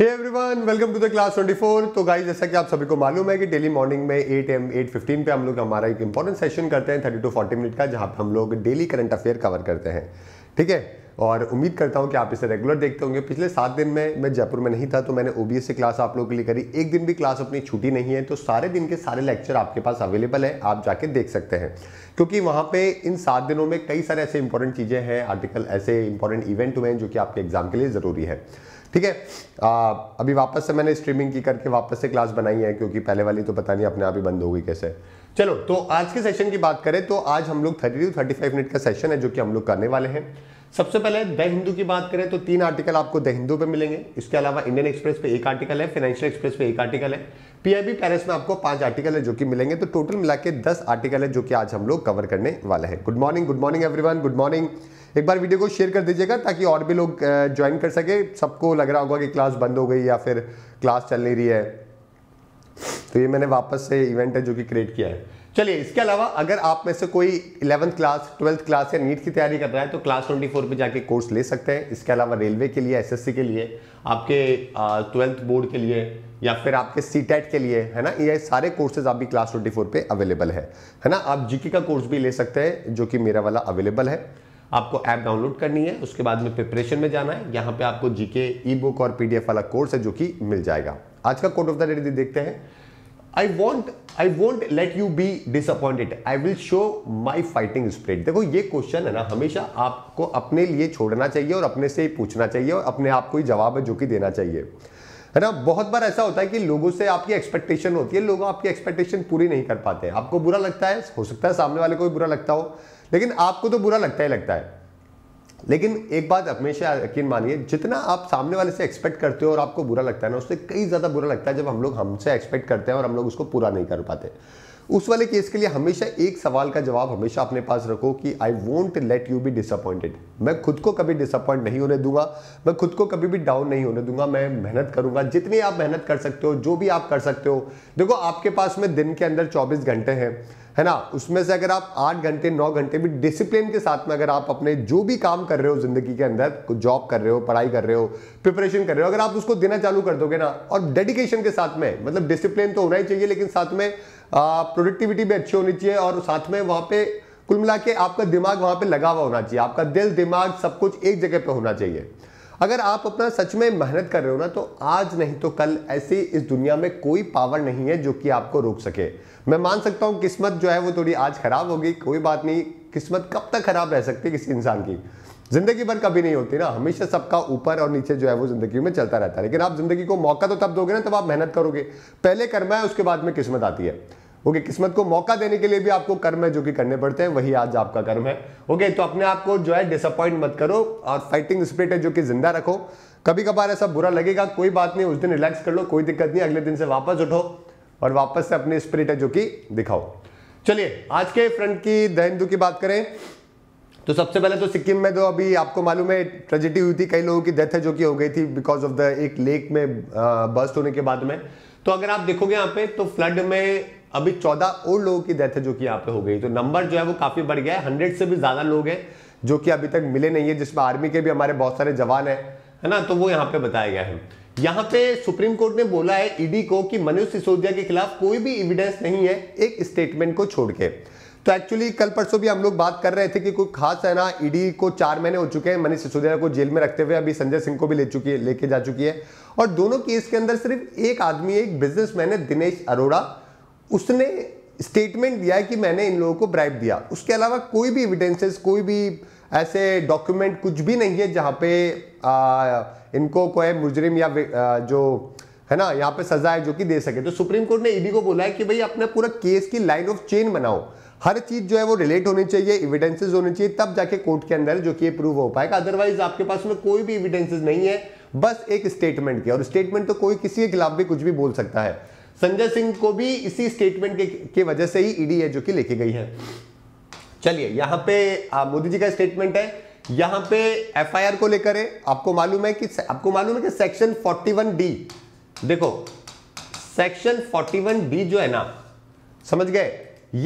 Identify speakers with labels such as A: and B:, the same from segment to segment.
A: Hey everyone welcome to the class 24 तो guys जैसा कि आप सभी को मालूम है कि डेली मॉर्निंग में 8 एम 8:15 पे हम लोग हमारा एक इंपॉर्टेंट सेशन करते हैं 30 टू 40 मिनट का जहां पे हम लोग डेली करंट अफेयर कवर करते हैं ठीक है और उम्मीद करता हूं कि आप इसे रेगुलर देखते होंगे पिछले सात दिन में मैं जयपुर में नहीं था तो मैंने ओ से क्लास आप लोगों के लिए करी एक दिन भी क्लास अपनी छुट्टी नहीं है तो सारे दिन के सारे लेक्चर आपके पास अवेलेबल है आप जाके देख सकते हैं क्योंकि वहाँ पे इन सात दिनों में कई सारे ऐसे इंपॉर्टेंट चीज़ें हैं आर्टिकल ऐसे इंपॉर्टेंट इवेंट हुए हैं जो कि आपके एग्जाम के लिए ज़रूरी है ठीक है अभी वापस से मैंने स्ट्रीमिंग की करके वापस से क्लास बनाई है क्योंकि पहले वाली तो पता नहीं अपने आप ही बंद हो गई कैसे चलो तो आज के सेशन की बात करें तो आज हम लोग thirty to thirty five minute का सेशन है जो कि हम लोग करने वाले हैं सबसे पहले द हिंदू की बात करें तो तीन आर्टिकल आपको द हिंदू पे मिलेंगे इसके अलावा इंडियन एक्सप्रेस पे एक आर्टिकल है फाइनेंशियल एक्सप्रेस पे एक आर्टिकल है पीआईबी पेरिस में आपको पांच आर्टिकल है जो कि मिलेंगे तो टोटल मिला के दस आर्टिकल है जो कि आज हम लोग कवर करने वाले हैं good morning good morning every good morning एक बार वीडियो को शेयर कर दीजिएगा ताकि और भी लोग ज्वाइन कर सके सबको लग रहा होगा कि क्लास बंद हो गई या फिर क्लास चल नहीं रही है तो ये मैंने वापस से इवेंट है जो कि क्रिएट किया है चलिए इसके अलावा अगर आप में से कोई इलेवंथ क्लास ट्वेल्थ क्लास या नीट की तैयारी कर रहा है तो क्लास ट्वेंटी फोर पर जाके कोर्स ले सकते हैं इसके अलावा रेलवे के लिए एसएससी के लिए आपके ट्वेल्थ बोर्ड के लिए या फिर आपके सी e के लिए है ना ये सारे कोर्सेज आप भी क्लास ट्वेंटी फोर पर अवेलेबल है है ना आप जीके का कोर्स भी ले सकते हैं जो कि मेरा वाला अवेलेबल है आपको ऐप डाउनलोड करनी है उसके बाद में प्रिपरेशन में जाना है यहाँ पे आपको जीके ई बुक और पीडीएफ वाला कोर्स है जो कि मिल जाएगा आज का कोर्ट ऑफ द डे देखते हैं I want I want let you be disappointed I will show my fighting spirit देखो ये क्वेश्चन है ना हमेशा आपको अपने लिए छोड़ना चाहिए और अपने से ही पूछना चाहिए और अपने आप को ही जवाब है जो कि देना चाहिए है ना बहुत बार ऐसा होता है कि लोगों से आपकी एक्सपेक्टेशन होती है लोग आपकी एक्सपेक्टेशन पूरी नहीं कर पाते आपको बुरा लगता है हो सकता है सामने वाले को भी बुरा लगता हो लेकिन आपको तो बुरा लगता ही लगता है लेकिन एक बात हमेशा यकीन मानिए जितना आप सामने वाले से एक्सपेक्ट करते हो और आपको बुरा लगता है ना उससे कई ज़्यादा बुरा लगता है जब हम लोग हमसे एक्सपेक्ट करते हैं और हम लोग उसको पूरा नहीं कर पाते उस वाले केस के लिए हमेशा एक सवाल का जवाब हमेशा अपने पास रखो कि I want let you be disappointed मैं खुद को कभी डिसअपॉइंट नहीं होने दूंगा मैं खुद को कभी भी डाउन नहीं होने दूंगा मैं मेहनत करूंगा जितनी आप मेहनत कर सकते हो जो भी आप कर सकते हो देखो आपके पास में दिन के अंदर 24 घंटे हैं है ना उसमें से अगर आप आठ घंटे नौ घंटे भी डिसिप्लिन के साथ में अगर आप अपने जो भी काम कर रहे हो जिंदगी के अंदर जॉब कर रहे हो पढ़ाई कर रहे हो प्रिपरेशन कर रहे हो अगर आप उसको देना चालू कर दोगे ना और डेडिकेशन के साथ में मतलब डिसिप्लिन तो होना ही चाहिए लेकिन साथ में प्रोडक्टिविटी भी अच्छी होनी चाहिए और साथ में वहाँ पे कुल मिला के आपका दिमाग वहाँ पे लगा हुआ होना चाहिए आपका दिल दिमाग सब कुछ एक जगह पे होना चाहिए अगर आप अपना सच में मेहनत कर रहे हो ना तो आज नहीं तो कल ऐसी इस दुनिया में कोई पावर नहीं है जो कि आपको रोक सके मैं मान सकता हूं किस्मत जो है वो थोड़ी आज ख़राब होगी कोई बात नहीं किस्मत कब तक ख़राब रह सकती किसी इंसान की ज़िंदगी भर कभी नहीं होती ना हमेशा सबका ऊपर और नीचे जो है वो ज़िंदगी में चलता रहता है लेकिन आप ज़िंदगी को मौका तो तब दोगे ना तब आप मेहनत करोगे पहले कर्मा है उसके बाद में किस्मत आती है ओके किस्मत को मौका देने के लिए भी आपको कर्म है जो कि करने पड़ते हैं वही आज आपका कर्म है ओके तो अपने आप को जो है डिसअपॉइंट मत करो और फाइटिंग स्पिरिट है जो कि जिंदा रखो कभी कभार ऐसा बुरा लगेगा कोई बात नहीं उस दिन रिलैक्स कर लो कोई दिक्कत नहीं अगले दिन से वापस उठो और वापस से अपनी स्पिरिट है जो कि दिखाओ चलिए आज के फ्रंट की दहिंदू की बात करें तो सबसे पहले तो सिक्किम में तो अभी आपको मालूम है ट्रेजिडी हुई थी कई लोगों की डेथ है जो कि हो गई थी बिकॉज ऑफ द एक लेक में बर्स्ट होने के बाद में तो अगर आप देखोगे यहाँ पे तो फ्लड में अभी चौदह और लोगों की डेथ है जो कि यहाँ पे हो गई तो नंबर जो है वो काफ़ी बढ़ गया है हंड्रेड से भी ज़्यादा लोग हैं जो कि अभी तक मिले नहीं है जिसमें आर्मी के भी हमारे बहुत सारे जवान हैं है ना तो वो यहाँ पे बताया गया है यहाँ पे सुप्रीम कोर्ट ने बोला है ईडी e को कि मनोज सिसोदिया के खिलाफ कोई भी एविडेंस नहीं है एक स्टेटमेंट को छोड़ के तो एक्चुअली कल परसों भी हम लोग बात कर रहे थे कि कोई खास है ना ईडी e को चार महीने हो चुके हैं मनीष सिसोदिया को जेल में रखते हुए अभी संजय सिंह को भी ले चुकी है लेके जा चुकी है और दोनों केस के अंदर सिर्फ एक आदमी एक बिजनेसमैन है दिनेश अरोड़ा उसने स्टेटमेंट दिया है कि मैंने इन लोगों को ब्राइब दिया उसके अलावा कोई भी एविडेंसेस कोई भी ऐसे डॉक्यूमेंट कुछ भी नहीं है जहाँ पे आ, इनको कोई मुजरिम या आ, जो है ना यहाँ पे सजा है जो कि दे सके तो सुप्रीम कोर्ट ने ईडी को बोला है कि भाई अपना पूरा केस की लाइन ऑफ चेन बनाओ हर चीज जो है वो रिलेट होनी चाहिए एविडेंसेस होने चाहिए तब जाके कोर्ट के अंदर जो कि प्रूव हो पाएगा अदरवाइज आपके पास में कोई भी एविडेंसेस नहीं है बस एक स्टेटमेंट की और स्टेटमेंट तो कोई किसी के खिलाफ भी कुछ भी बोल सकता है संजय सिंह को भी इसी स्टेटमेंट के, के वजह से ही ईडी है जो कि लेके गई है चलिए यहां पे मोदी जी का स्टेटमेंट है यहां पे एफआईआर को लेकर है आपको मालूम है कि आपको मालूम है कि सेक्शन 41 डी देखो सेक्शन 41 डी जो है ना समझ गए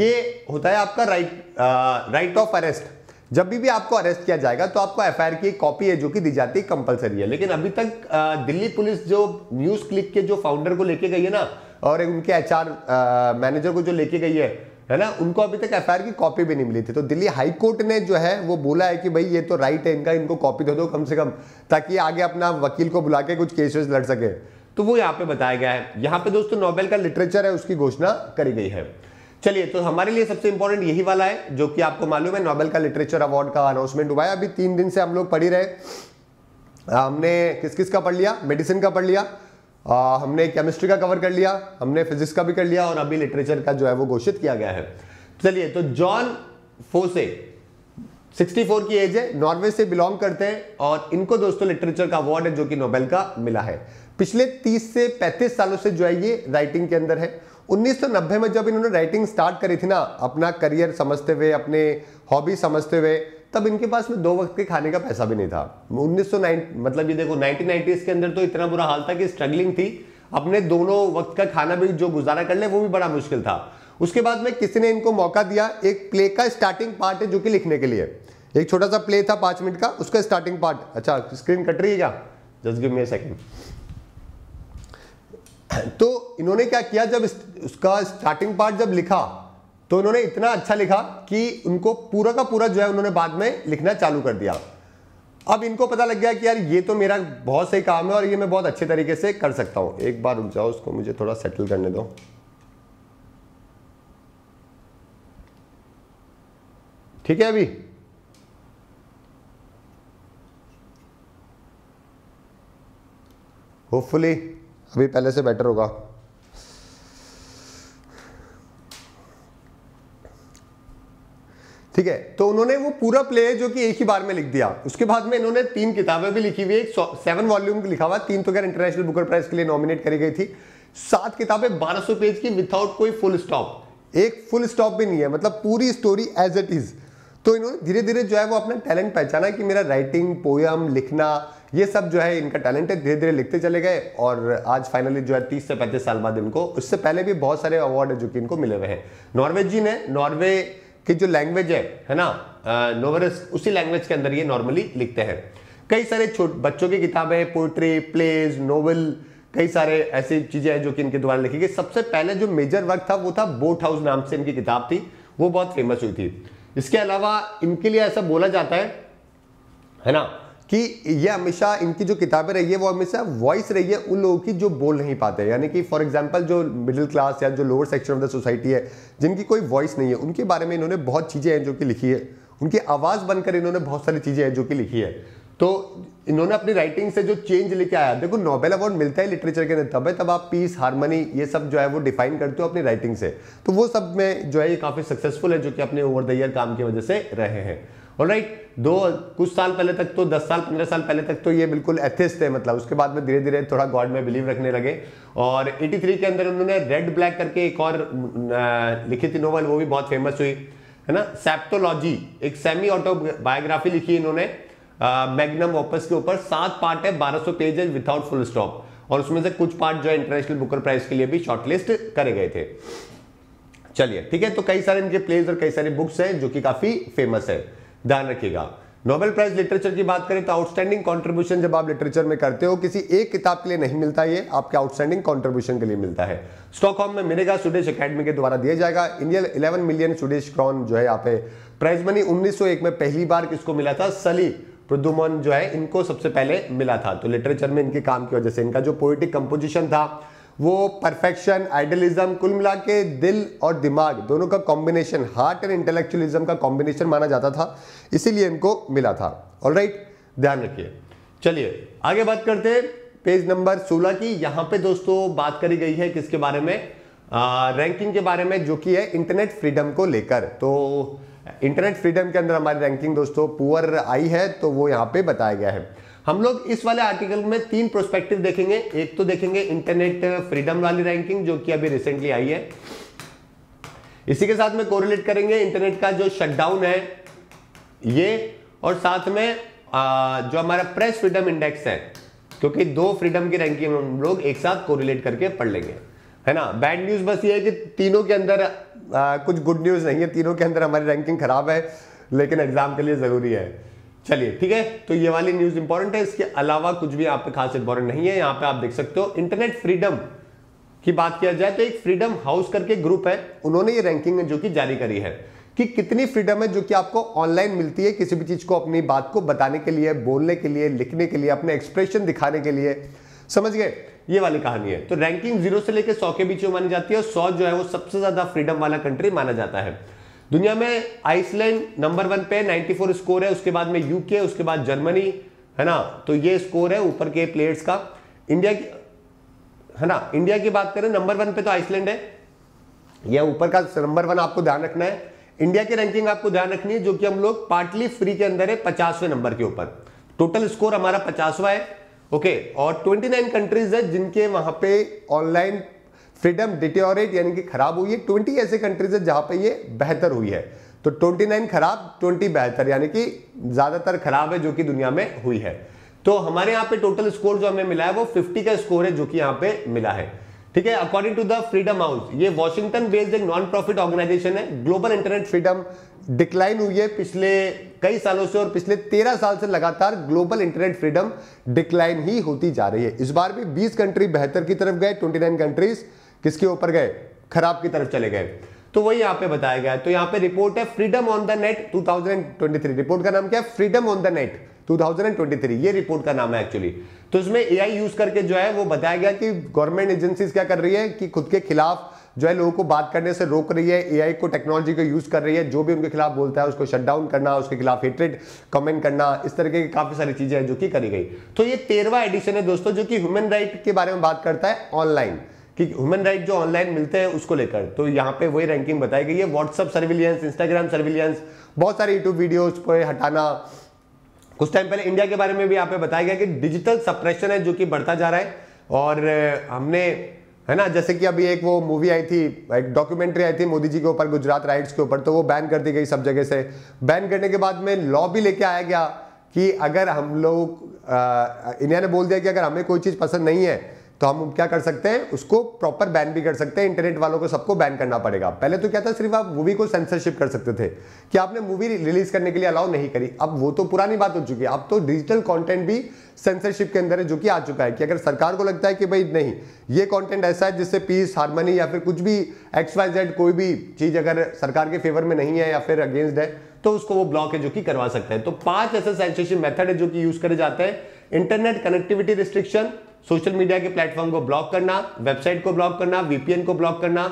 A: ये होता है आपका राइट राइट ऑफ अरेस्ट जब भी भी आपको अरेस्ट किया जाएगा तो आपको एफआईआर की कॉपी है जो कि दी जाती है कंपलसरी है लेकिन अभी तक दिल्ली पुलिस जो न्यूज क्लिक के जो फाउंडर को लेके गई है ना और एक उनके एच मैनेजर को जो लेके गई है है ना उनको अभी तक एफ की कॉपी भी नहीं मिली थी तो दिल्ली हाई कोर्ट ने जो है वो बोला है कि भाई ये तो राइट है इनका इनको कॉपी दे दो कम से कम ताकि आगे अपना वकील को बुला के कुछ केसेस लड़ सके तो वो यहाँ पे बताया गया है यहाँ पे दोस्तों नोबेल का लिटरेचर है उसकी घोषणा करी गई है चलिए तो हमारे लिए सबसे इंपॉर्टेंट यही वाला है जो कि आपको मालूम है नोबेल का लिटरेचर अवार्ड का अनाउंसमेंट हुआ है अभी तीन दिन से हम लोग पढ़ी रहे हमने किस किस का पढ़ लिया मेडिसिन का पढ़ लिया आ, हमने केमिस्ट्री का कवर कर लिया हमने फिजिक्स का भी कर लिया और अभी लिटरेचर का जो है वो घोषित किया गया है तो चलिए तो जॉन फोसे 64 की एज है नॉर्वे से बिलोंग करते हैं और इनको दोस्तों लिटरेचर का अवार्ड है जो कि नोबेल का मिला है पिछले 30 से 35 सालों से जो है ये राइटिंग के अंदर है 1990 में जब इन्होंने राइटिंग स्टार्ट करी थी ना अपना करियर समझते हुए अपने हॉबी समझते हुए तब इनके पास में दो वक्त के खाने का पैसा भी नहीं था 1909 मतलब ये देखो 1990s के अंदर तो इतना बुरा हाल था कि स्ट्रगलिंग थी अपने दोनों वक्त का खाना भी जो गुजारा कर ले वो भी बड़ा मुश्किल था उसके बाद में किसी ने इनको मौका दिया एक प्ले का स्टार्टिंग पार्ट है जो कि लिखने के लिए एक छोटा सा प्ले था पांच मिनट का उसका स्टार्टिंग पार्ट अच्छा स्क्रीन कट रही है क्या just give me a second तो इन्होंने क्या किया जब उसका स्टार्टिंग पार्ट जब लिखा तो उन्होंने इतना अच्छा लिखा कि उनको पूरा का पूरा जो है उन्होंने बाद में लिखना चालू कर दिया अब इनको पता लग गया कि यार ये तो मेरा बहुत सही काम है और ये मैं बहुत अच्छे तरीके से कर सकता हूँ एक बार रुक जाओ उसको मुझे थोड़ा सेटल करने दो ठीक है अभी होपफुली अभी पहले से बेटर होगा ठीक है तो उन्होंने वो पूरा प्ले जो कि एक ही बार में लिख दिया उसके बाद में इन्होंने तीन किताबें भी लिखी हुई एक सेवन वॉल्यूम लिखा हुआ तीन तो खैर इंटरनेशनल बुकर प्राइज के लिए नॉमिनेट करी गई थी सात किताबें 1200 पेज की विदाउट कोई फुल स्टॉप एक फुल स्टॉप भी नहीं है मतलब पूरी स्टोरी एज इट इज तो इन्होंने धीरे धीरे जो है वो अपना टैलेंट पहचाना कि मेरा राइटिंग पोयम लिखना ये सब जो है इनका टैलेंट है धीरे धीरे लिखते चले गए और आज फाइनली जो है तीस से पैंतीस साल बाद इनको उससे पहले भी बहुत सारे अवार्ड है जो कि इनको मिले हुए हैं नॉर्वेजी ने नॉर्वे कि जो लैंग्वेज है है ना नोवरस उसी लैंग्वेज के अंदर ये नॉर्मली लिखते हैं कई सारे बच्चों की किताबें पोइट्री प्लेज नोवेल कई सारे ऐसी चीजें हैं जो कि इनके द्वारा लिखी गई सबसे पहले जो मेजर वर्क था वो था बोट हाउस नाम से इनकी किताब थी वो बहुत फेमस हुई थी इसके अलावा इनके लिए ऐसा बोला जाता है है ना कि ये हमेशा इनकी जो किताबें रही है वो हमेशा वॉइस रही है उन लोगों की जो बोल नहीं पाते यानी कि फॉर एग्जांपल जो मिडिल क्लास या जो lower section of the society है जिनकी कोई वॉइस नहीं है उनके बारे में इन्होंने बहुत चीज़ें हैं जो कि लिखी है उनकी आवाज़ बनकर इन्होंने बहुत सारी चीज़ें हैं जो कि लिखी है तो इन्होंने अपनी राइटिंग से जो चेंज लेके आया देखो नोबेल अवार्ड मिलता है लिटरेचर के अंदर तब है तब आप पीस हारमोनी ये सब जो है वो डिफाइन करते हो अपनी राइटिंग से तो वो सब में जो है ये काफ़ी सक्सेसफुल है जो कि अपने ओवर द ईयर काम की वजह से रहे हैं और राइट दो कुछ साल पहले तक तो दस साल पंद्रह साल पहले तक तो ये बिल्कुल एथिस थे मतलब उसके बाद में धीरे धीरे थोड़ा गॉड में बिलीव रखने लगे और 83 के अंदर उन्होंने रेड ब्लैक करके एक और लिखी थी नोवल वो भी बहुत फेमस हुई है ना सेप्टोलॉजी एक सेमी ऑटोबायोग्राफी लिखी इन्होंने मैग्नम ओपस के ऊपर सात पार्ट है बारह पेज है विदाउट फुल स्टॉप और उसमें से कुछ पार्ट जो है इंटरनेशनल बुकर प्राइज के लिए भी शॉर्टलिस्ट करे गए थे चलिए ठीक है तो कई सारे इनके प्लेज और कई सारी बुक्स हैं जो कि काफी फेमस है ध्यान रखिएगा नोबेल प्राइज लिटरेचर की बात करें तो आउटस्टैंडिंग कॉन्ट्रीब्यूशन जब आप लिटरेचर में करते हो किसी एक किताब के लिए नहीं मिलता ये आपके आउटस्टैंडिंग कॉन्ट्रीब्यूशन के लिए मिलता है स्टॉकहोम में मिलेगा स्वीडिश अकेडमी के द्वारा दिया जाएगा Indian eleven million Swedish krona जो है आप प्राइज मनी उन्नीस में पहली बार किसको मिला था सली प्रदुमन जो है इनको सबसे पहले मिला था तो लिटरेचर में इनके काम की वजह से इनका जो पोइटिक कंपोजिशन था वो परफेक्शन आइडलिज्म कुल मिला के दिल और दिमाग दोनों का कॉम्बिनेशन हार्ट एंड इंटेलेक्चुअलिज्म का कॉम्बिनेशन माना जाता था इसीलिए इनको मिला था ऑल राइट ध्यान रखिए चलिए आगे बात करते हैं पेज नंबर 16 की यहाँ पे दोस्तों बात करी गई है किसके बारे में आ, रैंकिंग के बारे में जो कि है इंटरनेट फ्रीडम को लेकर तो इंटरनेट फ्रीडम के अंदर हमारी रैंकिंग दोस्तों पुअर आई है तो वो यहाँ पे बताया गया है हम लोग इस वाले आर्टिकल में तीन प्रोस्पेक्टिव देखेंगे एक तो देखेंगे इंटरनेट फ्रीडम वाली रैंकिंग जो कि अभी रिसेंटली आई है इसी के साथ में कोरिलेट करेंगे इंटरनेट का जो शटडाउन है ये और साथ में आ, जो हमारा प्रेस फ्रीडम इंडेक्स है क्योंकि दो फ्रीडम की रैंकिंग हम लोग एक साथ कोरिलेट करके पढ़ लेंगे है ना बैड न्यूज बस ये है कि तीनों के अंदर आ, कुछ गुड न्यूज नहीं है तीनों के अंदर हमारी रैंकिंग खराब है लेकिन एग्जाम के लिए जरूरी है चलिए ठीक है तो ये वाली न्यूज इंपॉर्टेंट है इसके अलावा कुछ भी आप खास इंपॉर्टेंट नहीं है यहां पे आप देख सकते हो इंटरनेट फ्रीडम की बात किया जाए तो एक फ्रीडम हाउस करके ग्रुप है उन्होंने ये रैंकिंग जो कि जारी करी है कि कितनी फ्रीडम है जो कि आपको ऑनलाइन मिलती है किसी भी चीज़ को अपनी बात को बताने के लिए बोलने के लिए लिखने के लिए अपने एक्सप्रेशन दिखाने के लिए समझ गए ये वाली कहानी है तो रैंकिंग जीरो से लेकर सौ के बीच में मानी जाती है और सौ जो है वो सबसे ज़्यादा फ्रीडम वाला कंट्री माना जाता है दुनिया में आइसलैंड नंबर वन पे 94 स्कोर है उसके बाद में यूके उसके बाद जर्मनी है ना तो ये स्कोर है ऊपर के प्लेयर्स का इंडिया की है ना इंडिया की बात करें नंबर वन पे तो आइसलैंड है यह ऊपर का नंबर वन आपको ध्यान रखना है इंडिया की रैंकिंग आपको ध्यान रखनी है जो कि हम लोग पार्टली फ्री के अंदर है पचासवें नंबर के ऊपर टोटल स्कोर हमारा पचासवा है ओके और 29 कंट्रीज है जिनके वहां पे ऑनलाइन फ्रीडम डिटेरेट यानी कि खराब हुई है ट्वेंटी ऐसे कंट्रीज है जहां पर यह बेहतर हुई है तो ट्वेंटी नाइन खराब ट्वेंटी बेहतर यानी कि ज़्यादातर खराब है जो कि दुनिया में हुई है तो हमारे यहाँ पे टोटल स्कोर जो हमें मिला है वो 50 का स्कोर है जो कि यहाँ पे मिला है ठीक है according to the Freedom House ये वॉशिंगटन बेस्ड एक नॉन प्रॉफिट ऑर्गेनाइजेशन है ग्लोबल इंटरनेट फ्रीडम डिक्लाइन हुई है पिछले कई सालों से और पिछले तेरह साल से लगातार ग्लोबल इंटरनेट फ्रीडम डिक्लाइन ही होती जा रही है इस बार भी बीस कंट्री बेहतर की तरफ गए ट्वेंटी कंट्रीज किसके ऊपर गए खराब की तरफ चले गए तो वही यहाँ पे बताया गया तो यहाँ पे रिपोर्ट है freedom on the net 2023 report का नाम क्या है फ्रीडम ऑन द नेट 2023 ये रिपोर्ट का नाम है एक्चुअली तो इसमें एआई यूज करके जो है वो बताया गया कि गवर्नमेंट एजेंसीज क्या कर रही है कि खुद के खिलाफ जो है लोगों को बात करने से रोक रही है एआई को टेक्नोलॉजी को यूज कर रही है जो भी उनके खिलाफ बोलता है उसको शटडाउन करना उसके खिलाफ हेट्रेड कमेंट करना इस तरह की काफी सारी चीजें हैं जो कि करी गई तो ये तेरवा एडिशन है दोस्तों जो कि ह्यूमन राइट के बारे में बात करता है ऑनलाइन कि ह्यूमन राइट जो ऑनलाइन मिलते हैं उसको लेकर तो यहाँ पे वही रैंकिंग बताई गई है व्हाट्सअप सर्विलियंस इंस्टाग्राम सर्विलियंस बहुत सारे यूट्यूब वीडियोज को हटाना कुछ टाइम पहले इंडिया के बारे में भी यहाँ पे बताया गया कि डिजिटल सप्रेशन है जो कि बढ़ता जा रहा है और हमने है ना जैसे कि अभी एक वो मूवी आई थी एक डॉक्यूमेंट्री आई थी मोदी जी के ऊपर गुजरात राइट्स के ऊपर तो वो बैन कर दी गई सब जगह से बैन करने के बाद में लॉ भी लेके आया गया कि अगर हम लोग इंडिया ने बोल दिया कि अगर हमें कोई चीज़ पसंद नहीं है तो हम क्या कर सकते हैं उसको प्रॉपर बैन भी कर सकते हैं इंटरनेट वालों को सबको बैन करना पड़ेगा पहले तो क्या था सिर्फ आप मूवी को सेंसरशिप कर सकते थे कि आपने मूवी रिलीज करने के लिए अलाउ नहीं करी अब वो तो पुरानी बात हो चुकी है अब तो डिजिटल कंटेंट भी सेंसरशिप के अंदर है जो कि आ चुका है कि अगर सरकार को लगता है कि भाई नहीं ये कॉन्टेंट ऐसा है जिससे पीस हारमोनी या फिर कुछ भी एक्स कोई भी चीज़ अगर सरकार के फेवर में नहीं है या फिर अगेंस्ट है तो उसको वो ब्लॉक है जो कि करवा सकते हैं तो पांच ऐसे सेंसरशिप मेथड है जो कि यूज करे जाते हैं internet connectivity restriction social media के प्लेटफॉर्म को ब्लॉक करना वेबसाइट को ब्लॉक करना वीपीएन को ब्लॉक करना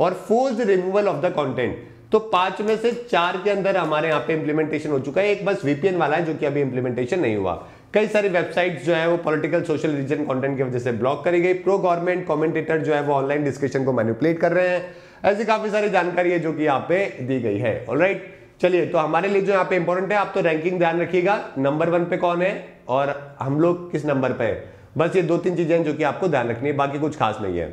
A: और force removal of the content तो पांच में से चार के अंदर हमारे यहाँ पे इम्प्लीमेंटेशन हो चुका है एक बस वीपीएन वाला है जो कि अभी इम्प्लीमेंटेशन नहीं हुआ कई सारी वेबसाइट जो है वो पॉलिटिकल सोशल रिलीजन कंटेंट की वजह से ब्लॉक करी गई प्रो गवर्नमेंट कमेंटेटर जो है वो ऑनलाइन डिस्कशन को मैनिपुलेट कर रहे हैं ऐसी काफी सारी जानकारी है जो कि यहाँ पे दी गई है ऑलराइट चलिए तो हमारे लिए जो यहाँ पे इंपॉर्टेंट है आप तो रैंकिंग ध्यान रखिएगा नंबर वन पे कौन है और हम लोग किस नंबर पे है बस ये दो तीन चीजें हैं जो कि आपको ध्यान रखनी है बाकी कुछ खास नहीं है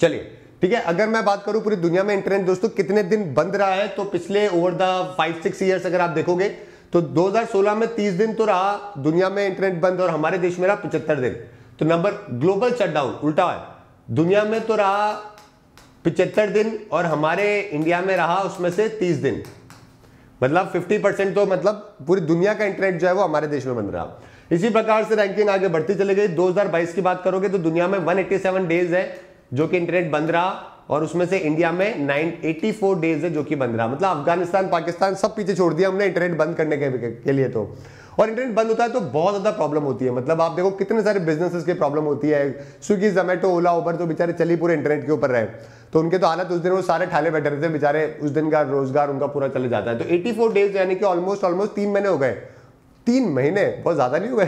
A: चलिए ठीक है अगर मैं बात करूं पूरी दुनिया में इंटरनेट दोस्तों कितने दिन बंद रहा है तो पिछले over the five six years अगर आप देखोगे तो 2016 में 30 दिन तो रहा दुनिया में इंटरनेट बंद और हमारे देश में रहा पिछहत्तर दिन तो नंबर ग्लोबल शटडाउन उल्टा है दुनिया में तो रहा पिछहत्तर दिन और हमारे इंडिया में रहा उसमें से 30 दिन मतलब 50 परसेंट तो मतलब पूरी दुनिया का इंटरनेट जो है वो हमारे देश में बंद रहा इसी प्रकार से रैंकिंग आगे बढ़ती चली गई 2022 की बात करोगे तो दुनिया में 187 डेज है जो कि इंटरनेट बंद रहा और उसमें से इंडिया में 984 डेज है जो कि बंद रहा मतलब अफगानिस्तान पाकिस्तान सब पीछे छोड़ दिया हमने इंटरनेट बंद करने के, के लिए तो और इंटरनेट बंद होता है तो बहुत ज़्यादा प्रॉब्लम होती है मतलब आप देखो कितने सारे बिजनेसेस की प्रॉब्लम होती है स्विगी जोमेटो ओला उबर तो बेचारे चली पूरे इंटरनेट के ऊपर रहे तो उनके तो हालत उस दिन वो सारे ठाले बैठे रहते बेचारे उस दिन का रोजगार उनका पूरा चले जाता है तो 84 डेज यानी कि ऑलमोस्ट ऑलमोस्ट तीन महीने हो गए तीन महीने बहुत ज़्यादा नहीं हुए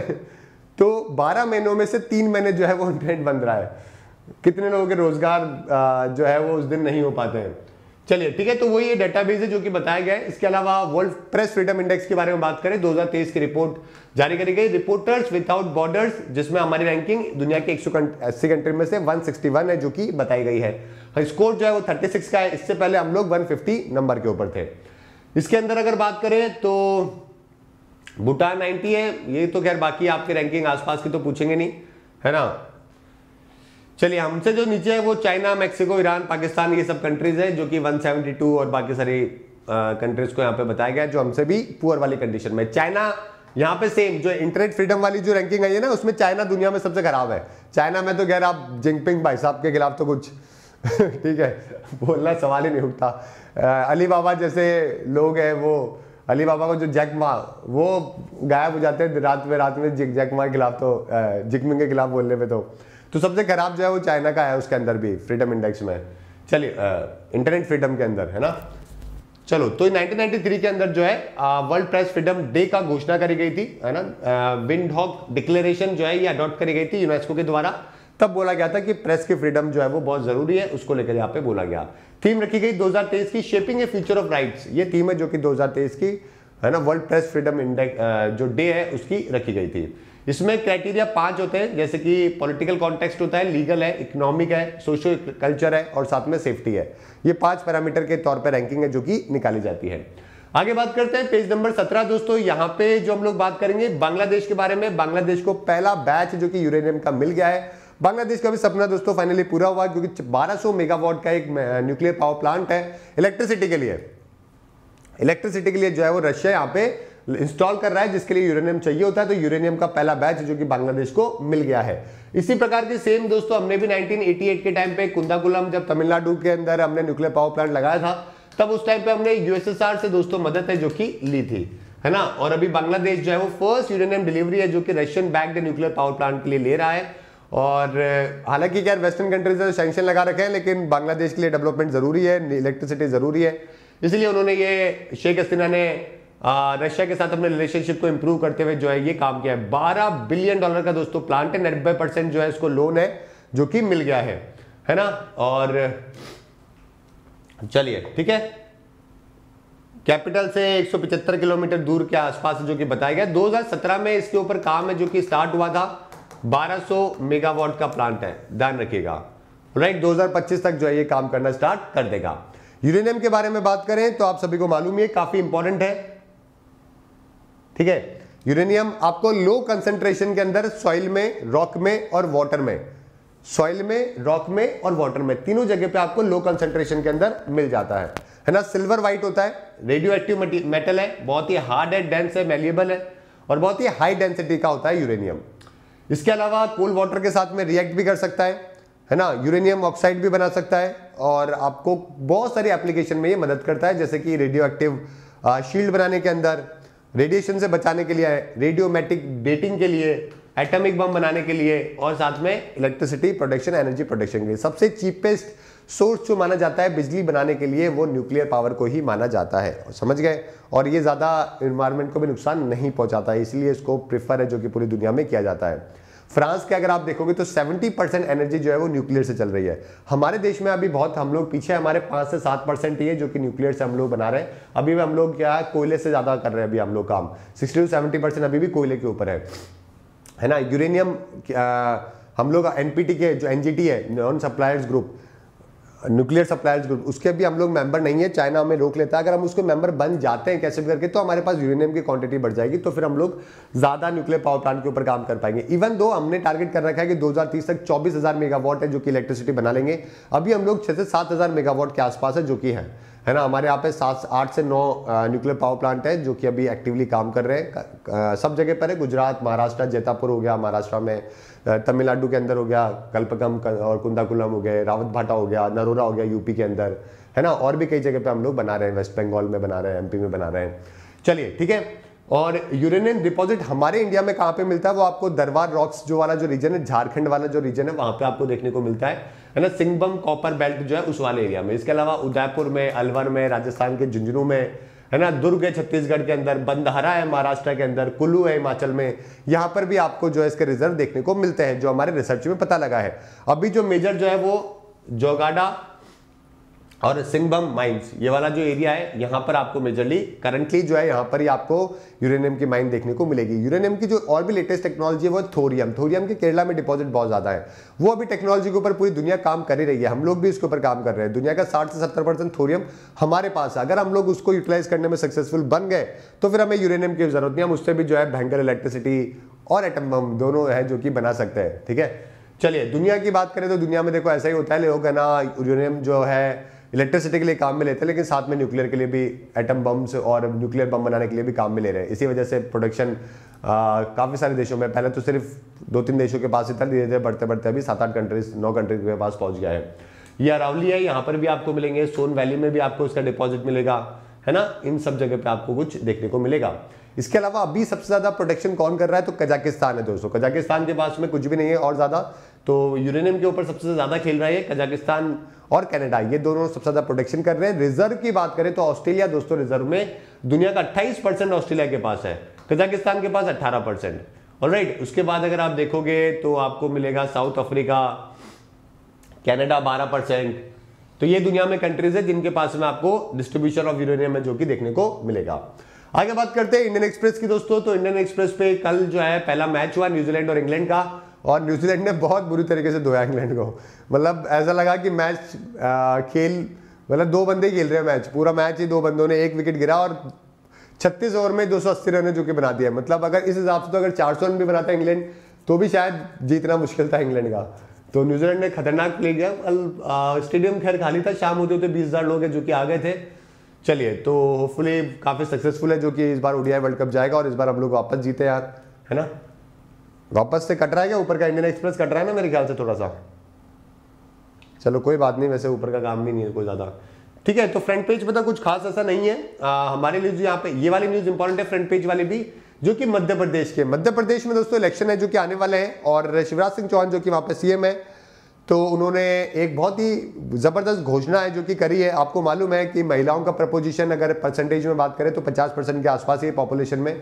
A: तो बारह महीनों में से तीन महीने जो है वो इंटरनेट बंद रहा है कितने लोगों के रोज़गार जो है वो उस दिन नहीं हो पाते हैं चलिए ठीक है तो वही ये डेटाबेस है जो कि बताया गया है इसके अलावा वर्ल्ड प्रेस फ्रीडम इंडेक्स के बारे में बात करें 2023 की रिपोर्ट जारी करी गई रिपोर्टर्स विदाउट बॉर्डर्स जिसमें हमारी रैंकिंग दुनिया के एक अस्सी कंट्री में से 161 है जो कि बताई गई है स्कोर जो है वो 36 का है इससे पहले हम लोग 150 नंबर के ऊपर थे इसके अंदर अगर बात करें तो भूटान नाइन्टी है ये तो खैर बाकी आपके रैंकिंग आसपास की तो पूछेंगे नहीं है ना चलिए हमसे जो नीचे है वो चाइना मेक्सिको ईरान पाकिस्तान ये सब कंट्रीज है जो कि 172 और बाकी सारी कंट्रीज को यहाँ पे बताया गया जो हमसे भी पुअर वाली कंडीशन में चाइना यहाँ पे सेम जो इंटरनेट फ्रीडम वाली जो रैंकिंग आई है ना उसमें चाइना दुनिया में सबसे खराब है चाइना में तो खैर आप जिंगपिंग भाई साहब के खिलाफ तो कुछ ठीक है बोलना सवाल ही नहीं उठता अली बाबा जैसे लोग हैं वो अली बाबा को जो जैक माँ वो गायब हो जाते हैं रात में रात में जिक जैक माँ के खिलाफ तो जिकमिंग के खिलाफ बोलने पे तो तो सबसे खराब जो है वो चाइना का है उसके अंदर भी फ्रीडम इंडेक्स में चलिए इंटरनेट फ्रीडम के अंदर है ना चलो तो 1993 के अंदर जो है वर्ल्ड प्रेस फ्रीडम डे का घोषणा करी गई थी है ना विंडहॉक डिक्लेरेशन जो है ये अडॉप्ट करी गई थी यूनेस्को के द्वारा तब बोला गया था कि प्रेस की फ्रीडम जो है वो बहुत जरूरी है उसको लेकर यहाँ पे बोला गया थीम रखी गई 2023 की shaping a future of rights ये थीम है जो कि 2023 की है ना वर्ल्ड प्रेस फ्रीडम इंडेक्स जो डे है उसकी रखी गई थी इसमें क्राइटेरिया पांच होते हैं जैसे कि पॉलिटिकल कॉन्टेक्स्ट होता है लीगल है इकोनॉमिक है सोशो कल्चर है और साथ में सेफ्टी है ये पांच पैरामीटर के तौर पर रैंकिंग है जो कि निकाली जाती है आगे बात करते हैं पेज नंबर सत्रह दोस्तों यहाँ पे जो हम लोग बात करेंगे बांग्लादेश के बारे में बांग्लादेश को पहला बैच जो कि यूरेनियम का मिल गया है बांग्लादेश का भी सपना दोस्तों फाइनली पूरा हुआ क्योंकि 1200 मेगावाट का एक न्यूक्लियर पावर प्लांट है इलेक्ट्रिसिटी के लिए इलेक्ट्रिसिटी के लिए जो है वो रशिया यहाँ पे इंस्टॉल कर रहा है जिसके लिए यूरेनियम चाहिए होता है तो यूरेनियम का पहला बैच जो कि बांग्लादेश को मिल गया है इसी प्रकार के सेम दोस्तों हमने भी 1988 के टाइम पे कुंदाकुलम जब तमिलनाडु के अंदर हमने न्यूक्लियर पावर प्लांट लगाया था तब उस टाइम पे हमने यूएसएसआर से दोस्तों मदद है जो कि ली थी है ना और अभी बांग्लादेश जो है वो फर्स्ट यूरेनियम डिलीवरी है जो कि Russian backed nuclear power plant के लिए ले रहा है और हालांकि क्या वेस्टर्न कंट्रीज ने तो सेंक्शन लगा रखे हैं लेकिन बांग्लादेश के लिए डेवलपमेंट ज़रूरी है इलेक्ट्रिसिटी ज़रूरी है इसलिए उन्होंने ये शेख हसीना ने रशिया के साथ अपने रिलेशनशिप को इंप्रूव करते हुए जो है ये काम किया है बारह बिलियन डॉलर का दोस्तों प्लांट है नब्बे परसेंट जो है इसको लोन है जो कि मिल गया है है ना और चलिए ठीक है कैपिटल से 175 किलोमीटर दूर के आसपास जो कि बताया गया 2017 में इसके ऊपर काम है जो कि स्टार्ट हुआ था 1200 मेगावाट का प्लांट है ध्यान रखिएगा राइट 2025 तक जो है ये काम करना स्टार्ट कर देगा यूरेनियम के बारे में बात करें तो आप सभी को मालूम है काफी इंपॉर्टेंट है ठीक है यूरेनियम आपको लो कंसेंट्रेशन के अंदर सॉइल में रॉक में और वाटर में सॉइल में रॉक में और वाटर में तीनों जगह पे आपको लो कंसेंट्रेशन के अंदर मिल जाता है है ना सिल्वर व्हाइट होता है रेडियो एक्टिव मेटल है बहुत ही हार्ड है डेंस है मेलियबल है और बहुत ही हाई डेंसिटी का होता है यूरेनियम इसके अलावा कोल्ड वाटर के साथ में रिएक्ट भी कर सकता है है ना यूरेनियम ऑक्साइड भी बना सकता है और आपको बहुत सारी एप्लीकेशन में ये मदद करता है जैसे कि रेडियो एक्टिव शील्ड बनाने के अंदर रेडिएशन से बचाने के लिए रेडियोमेटिक डेटिंग के लिए एटॉमिक बम बनाने के लिए और साथ में इलेक्ट्रिसिटी प्रोडक्शन एनर्जी प्रोडक्शन के लिए सबसे चीपेस्ट सोर्स जो माना जाता है बिजली बनाने के लिए वो न्यूक्लियर पावर को ही माना जाता है और समझ गए और ये ज़्यादा इन्वायरमेंट को भी नुकसान नहीं पहुंचाता है इसलिए इसको प्रिफर है जो कि पूरी दुनिया में किया जाता है फ्रांस के अगर आप देखोगे तो 70 परसेंट एनर्जी जो है वो न्यूक्लियर से चल रही है हमारे देश में अभी बहुत हम लोग पीछे हमारे पांच से सात परसेंट ही है जो कि न्यूक्लियर से हम लोग बना रहे हैं अभी भी हम लोग क्या है कोयले से ज़्यादा कर रहे हैं अभी हम लोग काम सिक्सटी टू सेवेंटी परसेंट अभी भी कोयले के ऊपर है है ना यूरेनियम हम लोग एनपीटी के जो एनजीटी है non suppliers group nuclear suppliers group उसके भी हम लोग मेंबर नहीं है चाइना हमें रोक लेता है अगर हम उसके मेंबर बन जाते हैं कैसे भी करके तो हमारे पास यूरेनियम की क्वांटिटी बढ़ जाएगी तो फिर हम लोग ज़्यादा न्यूक्लियर पावर प्लांट के ऊपर काम कर पाएंगे इवन दो हमने टारगेट कर रखा है कि 2030 तक 24000 मेगावाट है जो कि इलेक्ट्रिसिटी बना लेंगे अभी हम लोग छह से सात मेगावाट के आसपास है जो कि है है ना हमारे यहाँ पे सात आठ से नौ न्यूक्लियर पावर प्लांट है जो कि अभी एक्टिवली काम कर रहे हैं सब जगह पर है गुजरात महाराष्ट्र जैतापुर हो गया महाराष्ट्र में तमिलनाडु के अंदर हो गया कल्पकम और कुंदाकुलम हो गए रावत भाटा हो गया नरोरा हो गया यूपी के अंदर है ना और भी कई जगह पे हम लोग बना रहे हैं वेस्ट बंगाल में बना रहे हैं एमपी में बना रहे हैं चलिए ठीक है और यूरेनियन डिपॉजिट हमारे इंडिया में कहाँ पे मिलता है वो आपको दरबार रॉक्स जो वाला जो रीजन है झारखंड वाला जो रीजन है वहाँ पे आपको देखने को मिलता है है ना सिंगबम कॉपर बेल्ट जो है उस वाले एरिया में इसके अलावा उदयपुर में अलवर में राजस्थान के झुंझुनू में है ना दुर्ग है छत्तीसगढ़ के अंदर बंदहरा है महाराष्ट्र के अंदर कुल्लू है हिमाचल में यहाँ पर भी आपको जो है इसके रिजर्व देखने को मिलते हैं जो हमारे रिसर्च में पता लगा है अभी जो मेजर जो है वो जोगाडा और सिंगबम माइंस ये वाला जो एरिया है यहाँ पर आपको मेजरली करंटली जो है यहाँ पर ही आपको यूरेनियम की माइन देखने को मिलेगी यूरेनियम की जो और भी लेटेस्ट टेक्नोलॉजी है वो थोरियम थोरियम के केरला में डिपॉजिट बहुत ज़्यादा है वो अभी टेक्नोलॉजी के ऊपर पूरी दुनिया काम कर ही रही है हम लोग भी इसके ऊपर काम कर रहे हैं दुनिया का साठ से सत्तर परसेंट थोरियम हमारे पास है अगर हम लोग उसको यूटिलाइज करने में सक्सेसफुल बन गए तो फिर हमें यूरेनियम की जरूरत नहीं हम उससे भी जो है भयंकर इलेक्ट्रिसिटी और एटम बम दोनों है जो कि बना सकते हैं ठीक है चलिए दुनिया की बात करें तो दुनिया में देखो ऐसा ही होता है लोग है ना यूरेनियम जो है इलेक्ट्रिसिटी के लिए काम में लेते हैं लेकिन साथ में न्यूक्लियर के लिए भी एटम बम्स और न्यूक्लियर बम बनाने के लिए भी काम में ले रहे हैं इसी वजह से प्रोडक्शन काफ़ी सारे देशों में पहले तो सिर्फ दो तीन देशों के पास ही था धीरे धीरे बढ़ते बढ़ते अभी सात आठ कंट्रीज नौ कंट्रीज के पास पहुँच गया है यह अरावली है यहाँ पर भी आपको मिलेंगे सोन वैली में भी आपको इसका डिपॉजिट मिलेगा है ना इन सब जगह पे आपको कुछ देखने को मिलेगा इसके अलावा अभी सबसे ज्यादा प्रोटेक्शन कौन कर रहा है तो कजाकिस्तान है दोस्तों कजाकिस्तान के पास में कुछ भी नहीं है और ज्यादा तो यूरेनियम के ऊपर सबसे ज़्यादा खेल रहा है कजाकिस्तान और कनाडा ये दोनों सबसे ज़्यादा प्रोटेक्शन कर रहे हैं रिजर्व की बात करें तो ऑस्ट्रेलिया दोस्तों रिजर्व में दुनिया का 28 परसेंट ऑस्ट्रेलिया के पास है कजाकिस्तान के पास 18 परसेंट और राइट उसके बाद अगर आप देखोगे तो आपको मिलेगा साउथ अफ्रीका कैनेडा बारह तो ये दुनिया में कंट्रीज है जिनके पास में आपको डिस्ट्रीब्यूशन ऑफ यूरेनियम है जो कि देखने को मिलेगा आगे बात करते हैं इंडियन एक्सप्रेस की दोस्तों तो इंडियन एक्सप्रेस पे कल जो है पहला मैच हुआ न्यूजीलैंड और इंग्लैंड का और न्यूजीलैंड ने बहुत बुरी तरीके से धोया इंग्लैंड को मतलब ऐसा लगा कि मैच आ, खेल मतलब दो बंदे खेल रहे हैं मैच पूरा मैच ही दो बंदों ने एक विकेट गिरा और छत्तीस ओवर में दो सौ अस्सी रन जो कि बना दिया मतलब अगर इस हिसाब से तो अगर सौ रन भी बनाता इंग्लैंड तो भी शायद जीतना मुश्किल था इंग्लैंड का तो न्यूजीलैंड ने खतरनाक प्ले किया स्टेडियम खैर खाली था शाम होते होते बीस हज़ार लोग हैं जो कि आ गए थे चलिए तो होपफुली काफ़ी सक्सेसफुल है जो कि इस बार ओडीआई वर्ल्ड कप जाएगा और इस बार हम लोग वापस जीते यार है ना वापस से कट रहा है क्या ऊपर का इंडियन एक्सप्रेस कट रहा है ना मेरे ख्याल से थोड़ा सा चलो कोई बात नहीं वैसे ऊपर का काम भी नहीं है कोई ज़्यादा ठीक है तो फ्रंट पेज पर कुछ खास ऐसा नहीं है आ, हमारी न्यूज़ यहाँ पे ये वाली न्यूज़ इंपॉर्टेंट है फ्रंट पेज वाली भी जो कि मध्य प्रदेश के मध्य प्रदेश में दोस्तों इलेक्शन है जो कि आने वाले हैं और शिवराज सिंह चौहान जो कि वहाँ पर सीएम है तो उन्होंने एक बहुत ही ज़बरदस्त घोषणा है जो कि करी है आपको मालूम है कि महिलाओं का प्रपोजिशन अगर परसेंटेज में बात करें तो पचास के आसपास ही पॉपुलेशन में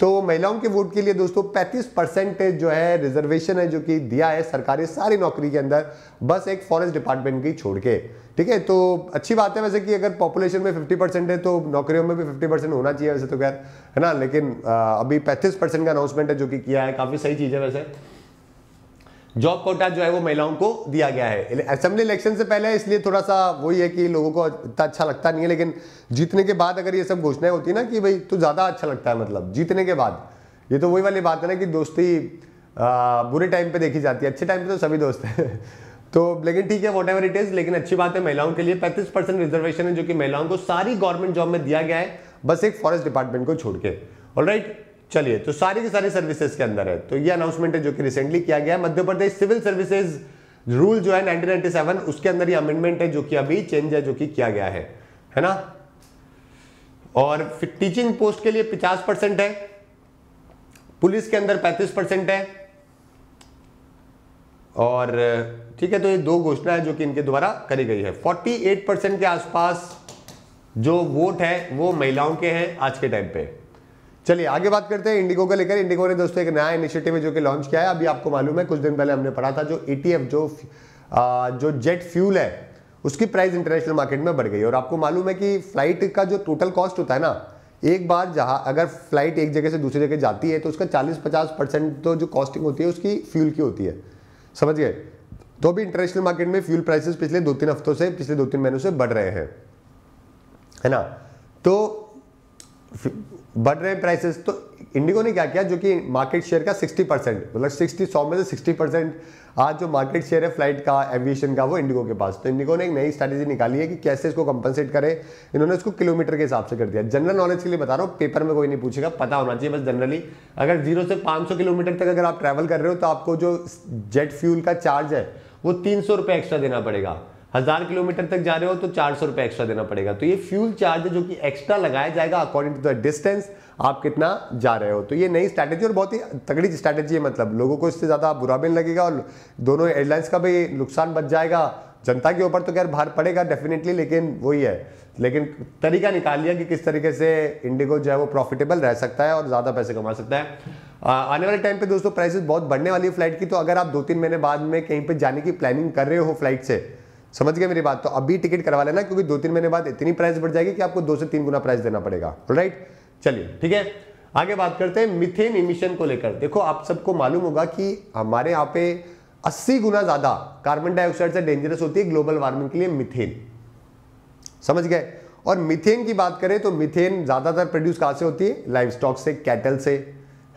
A: तो महिलाओं के वोट के लिए दोस्तों 35 परसेंट जो है रिजर्वेशन है जो कि दिया है सरकारी सारी नौकरी के अंदर बस एक फॉरेस्ट डिपार्टमेंट की छोड़ के ठीक है तो अच्छी बात है वैसे कि अगर पॉपुलेशन में 50 परसेंट है तो नौकरियों में भी 50 परसेंट होना चाहिए वैसे तो खैर है ना लेकिन अभी पैंतीस परसेंट का अनाउंसमेंट है जो कि किया है काफ़ी सही चीज़ है वैसे जॉब कोटा जो है वो महिलाओं को दिया गया है असेंबली इलेक्शन से पहले इसलिए थोड़ा सा वही है कि लोगों को इतना अच्छा लगता नहीं है लेकिन जीतने के बाद अगर ये सब घोषणाएं होती ना कि भाई तो ज़्यादा अच्छा लगता है मतलब जीतने के बाद ये तो वही वाली बात है ना कि दोस्ती आ, बुरे टाइम पे देखी जाती है अच्छे टाइम पे तो सभी दोस्त हैं तो लेकिन ठीक है वॉट एवर इट इज़ लेकिन अच्छी बात है महिलाओं के लिए पैंतीस परसेंट रिजर्वेशन है जो कि महिलाओं को सारी गवर्नमेंट जॉब में दिया गया है बस एक फॉरेस्ट डिपार्टमेंट को छोड़ के ऑल राइट चलिए तो सारी की सारी सर्विसेज के अंदर है तो ये अनाउंसमेंट है जो कि रिसेंटली किया गया है Madhya Pradesh civil services rule जो है 1997 उसके अंदर ये अमेंडमेंट है जो कि अभी चेंज है जो कि किया गया है है ना और टीचिंग पोस्ट के लिए 50 परसेंट है पुलिस के अंदर 35 परसेंट है और ठीक है तो ये दो घोषणा है जो कि इनके द्वारा करी गई है 48 परसेंट के आसपास जो वोट है वो महिलाओं के हैं आज के टाइम पे चलिए आगे बात करते हैं इंडिगो को लेकर इंडिगो ने दोस्तों एक नया इनिशिएटिव है जो कि लॉन्च किया है अभी आपको मालूम है कुछ दिन पहले हमने पढ़ा था जो ईटीएफ e जो आ, जो जेट फ्यूल है उसकी प्राइस इंटरनेशनल मार्केट में बढ़ गई और आपको मालूम है कि फ्लाइट का जो टोटल कॉस्ट होता है ना एक बार जहाँ अगर फ्लाइट एक जगह से दूसरी जगह जाती है तो उसका चालीस पचास परसेंट तो जो कॉस्टिंग होती है उसकी फ्यूल की होती है समझ गए तो भी इंटरनेशनल मार्केट में फ्यूल प्राइसेस पिछले दो तीन हफ्तों से पिछले दो तीन महीनों से बढ़ रहे हैं है ना तो बढ़ रहे हैं प्राइसेस तो इंडिगो ने क्या किया जो कि मार्केट शेयर का 60 परसेंट मतलब 60 सौ में से 60 परसेंट आज जो मार्केट शेयर है फ्लाइट का एविएशन का वो इंडिगो के पास तो इंडिगो ने एक नई स्ट्रैटेजी निकाली है कि कैसे इसको कंपनसेट करें इन्होंने इसको किलोमीटर के हिसाब से कर दिया जनरल नॉलेज के लिए बता रहा हूँ पेपर में कोई नहीं पूछेगा पता होना चाहिए बस जनरली अगर जीरो से पाँच किलोमीटर तक अगर आप ट्रैवल कर रहे हो तो आपको जो जेट फ्यूल का चार्ज है वो तीन सौ एक्स्ट्रा देना पड़ेगा हज़ार किलोमीटर तक जा रहे हो तो चार सौ रुपए एक्स्ट्रा देना पड़ेगा तो ये फ्यूल चार्ज जो कि एक्स्ट्रा लगाया जाएगा अकॉर्डिंग टू द डिस्टेंस आप कितना जा रहे हो तो ये नई स्ट्रैटेजी और बहुत ही तगड़ी स्ट्रैटेजी है मतलब लोगों को इससे ज़्यादा बुरा भी लगेगा और दोनों एयरलाइंस का भी नुकसान बच जाएगा जनता के ऊपर तो खैर भार पड़ेगा डेफिनेटली लेकिन वही है लेकिन तरीका निकाल लिया कि किस तरीके से इंडिगो जो है वो प्रॉफिटेबल रह सकता है और ज़्यादा पैसे कमा सकता है आने वाले टाइम पे दोस्तों प्राइसेस बहुत बढ़ने वाली है फ्लाइट की तो अगर आप दो तीन महीने बाद में कहीं पे जाने की प्लानिंग कर रहे हो फ्लाइट से समझ गए मेरी बात तो अभी टिकट करवा लेना क्योंकि दो तीन महीने बाद इतनी प्राइस बढ़ जाएगी कि आपको दो से तीन गुना प्राइस देना पड़ेगा राइट चलिए ठीक है आगे बात करते हैं मिथेन इमिशन को लेकर देखो आप सबको मालूम होगा कि हमारे यहाँ पे 80 गुना ज्यादा कार्बन डाइऑक्साइड से डेंजरस होती है ग्लोबल वार्मिंग के लिए मिथेन समझ गए और मिथेन की बात करें तो मिथेन ज्यादातर प्रोड्यूस कहां से होती है लाइव स्टॉक से कैटल से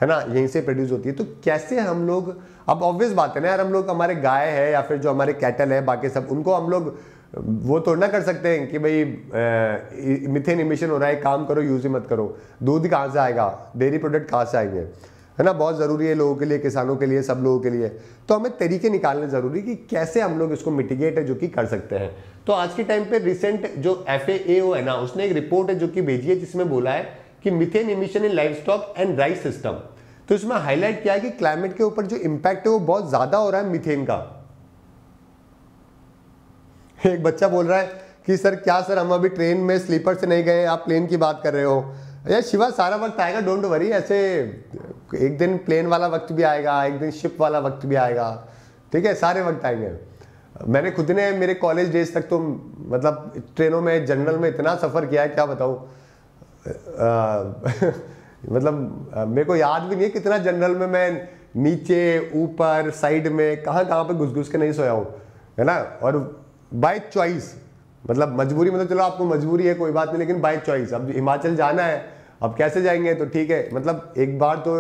A: है ना यहीं से प्रोड्यूस होती है तो कैसे हम लोग अब ऑब्वियस बात है ना यार हम लोग हमारे गाय है या फिर जो हमारे कैटल है बाकी सब उनको हम लोग वो थोड़ा ना कर सकते हैं कि भाई मिथेन इमिशन हो रहा है काम करो यूज़ ही मत करो दूध कहाँ से आएगा डेयरी प्रोडक्ट कहाँ से आएंगे है ना बहुत ज़रूरी है लोगों के लिए किसानों के लिए सब लोगों के लिए तो हमें तरीके निकालने ज़रूरी कि कैसे हम लोग इसको मिटिगेट है जो कि कर सकते हैं तो आज के टाइम पे रिसेंट जो एफ है ना उसने एक रिपोर्ट है जो कि भेजी है जिसमें बोला है कि methane emission in livestock and rice system तो इसमें हाईलाइट किया है कि क्लाइमेट के ऊपर जो इम्पैक्ट है वो बहुत ज़्यादा हो रहा है मिथेन का एक बच्चा बोल रहा है कि सर क्या सर हम अभी ट्रेन में स्लीपर से नहीं गए आप प्लेन की बात कर रहे हो यार शिवा सारा वक्त आएगा डोंट वरी ऐसे एक दिन प्लेन वाला वक्त भी आएगा एक दिन शिप वाला वक्त भी आएगा ठीक है सारे वक्त आएंगे मैंने खुद ने मेरे कॉलेज डेज तक तो मतलब ट्रेनों में जनरल में इतना सफ़र किया है क्या बताऊँ मतलब मेरे को याद भी नहीं है कितना जनरल में मैं नीचे ऊपर साइड में कहाँ कहाँ पे घुस घुस के नहीं सोया हूँ है ना और बाय चॉइस मतलब मजबूरी मतलब चलो आपको मजबूरी है कोई बात नहीं लेकिन बाय चॉइस अब हिमाचल जाना है अब कैसे जाएंगे तो ठीक है मतलब एक बार तो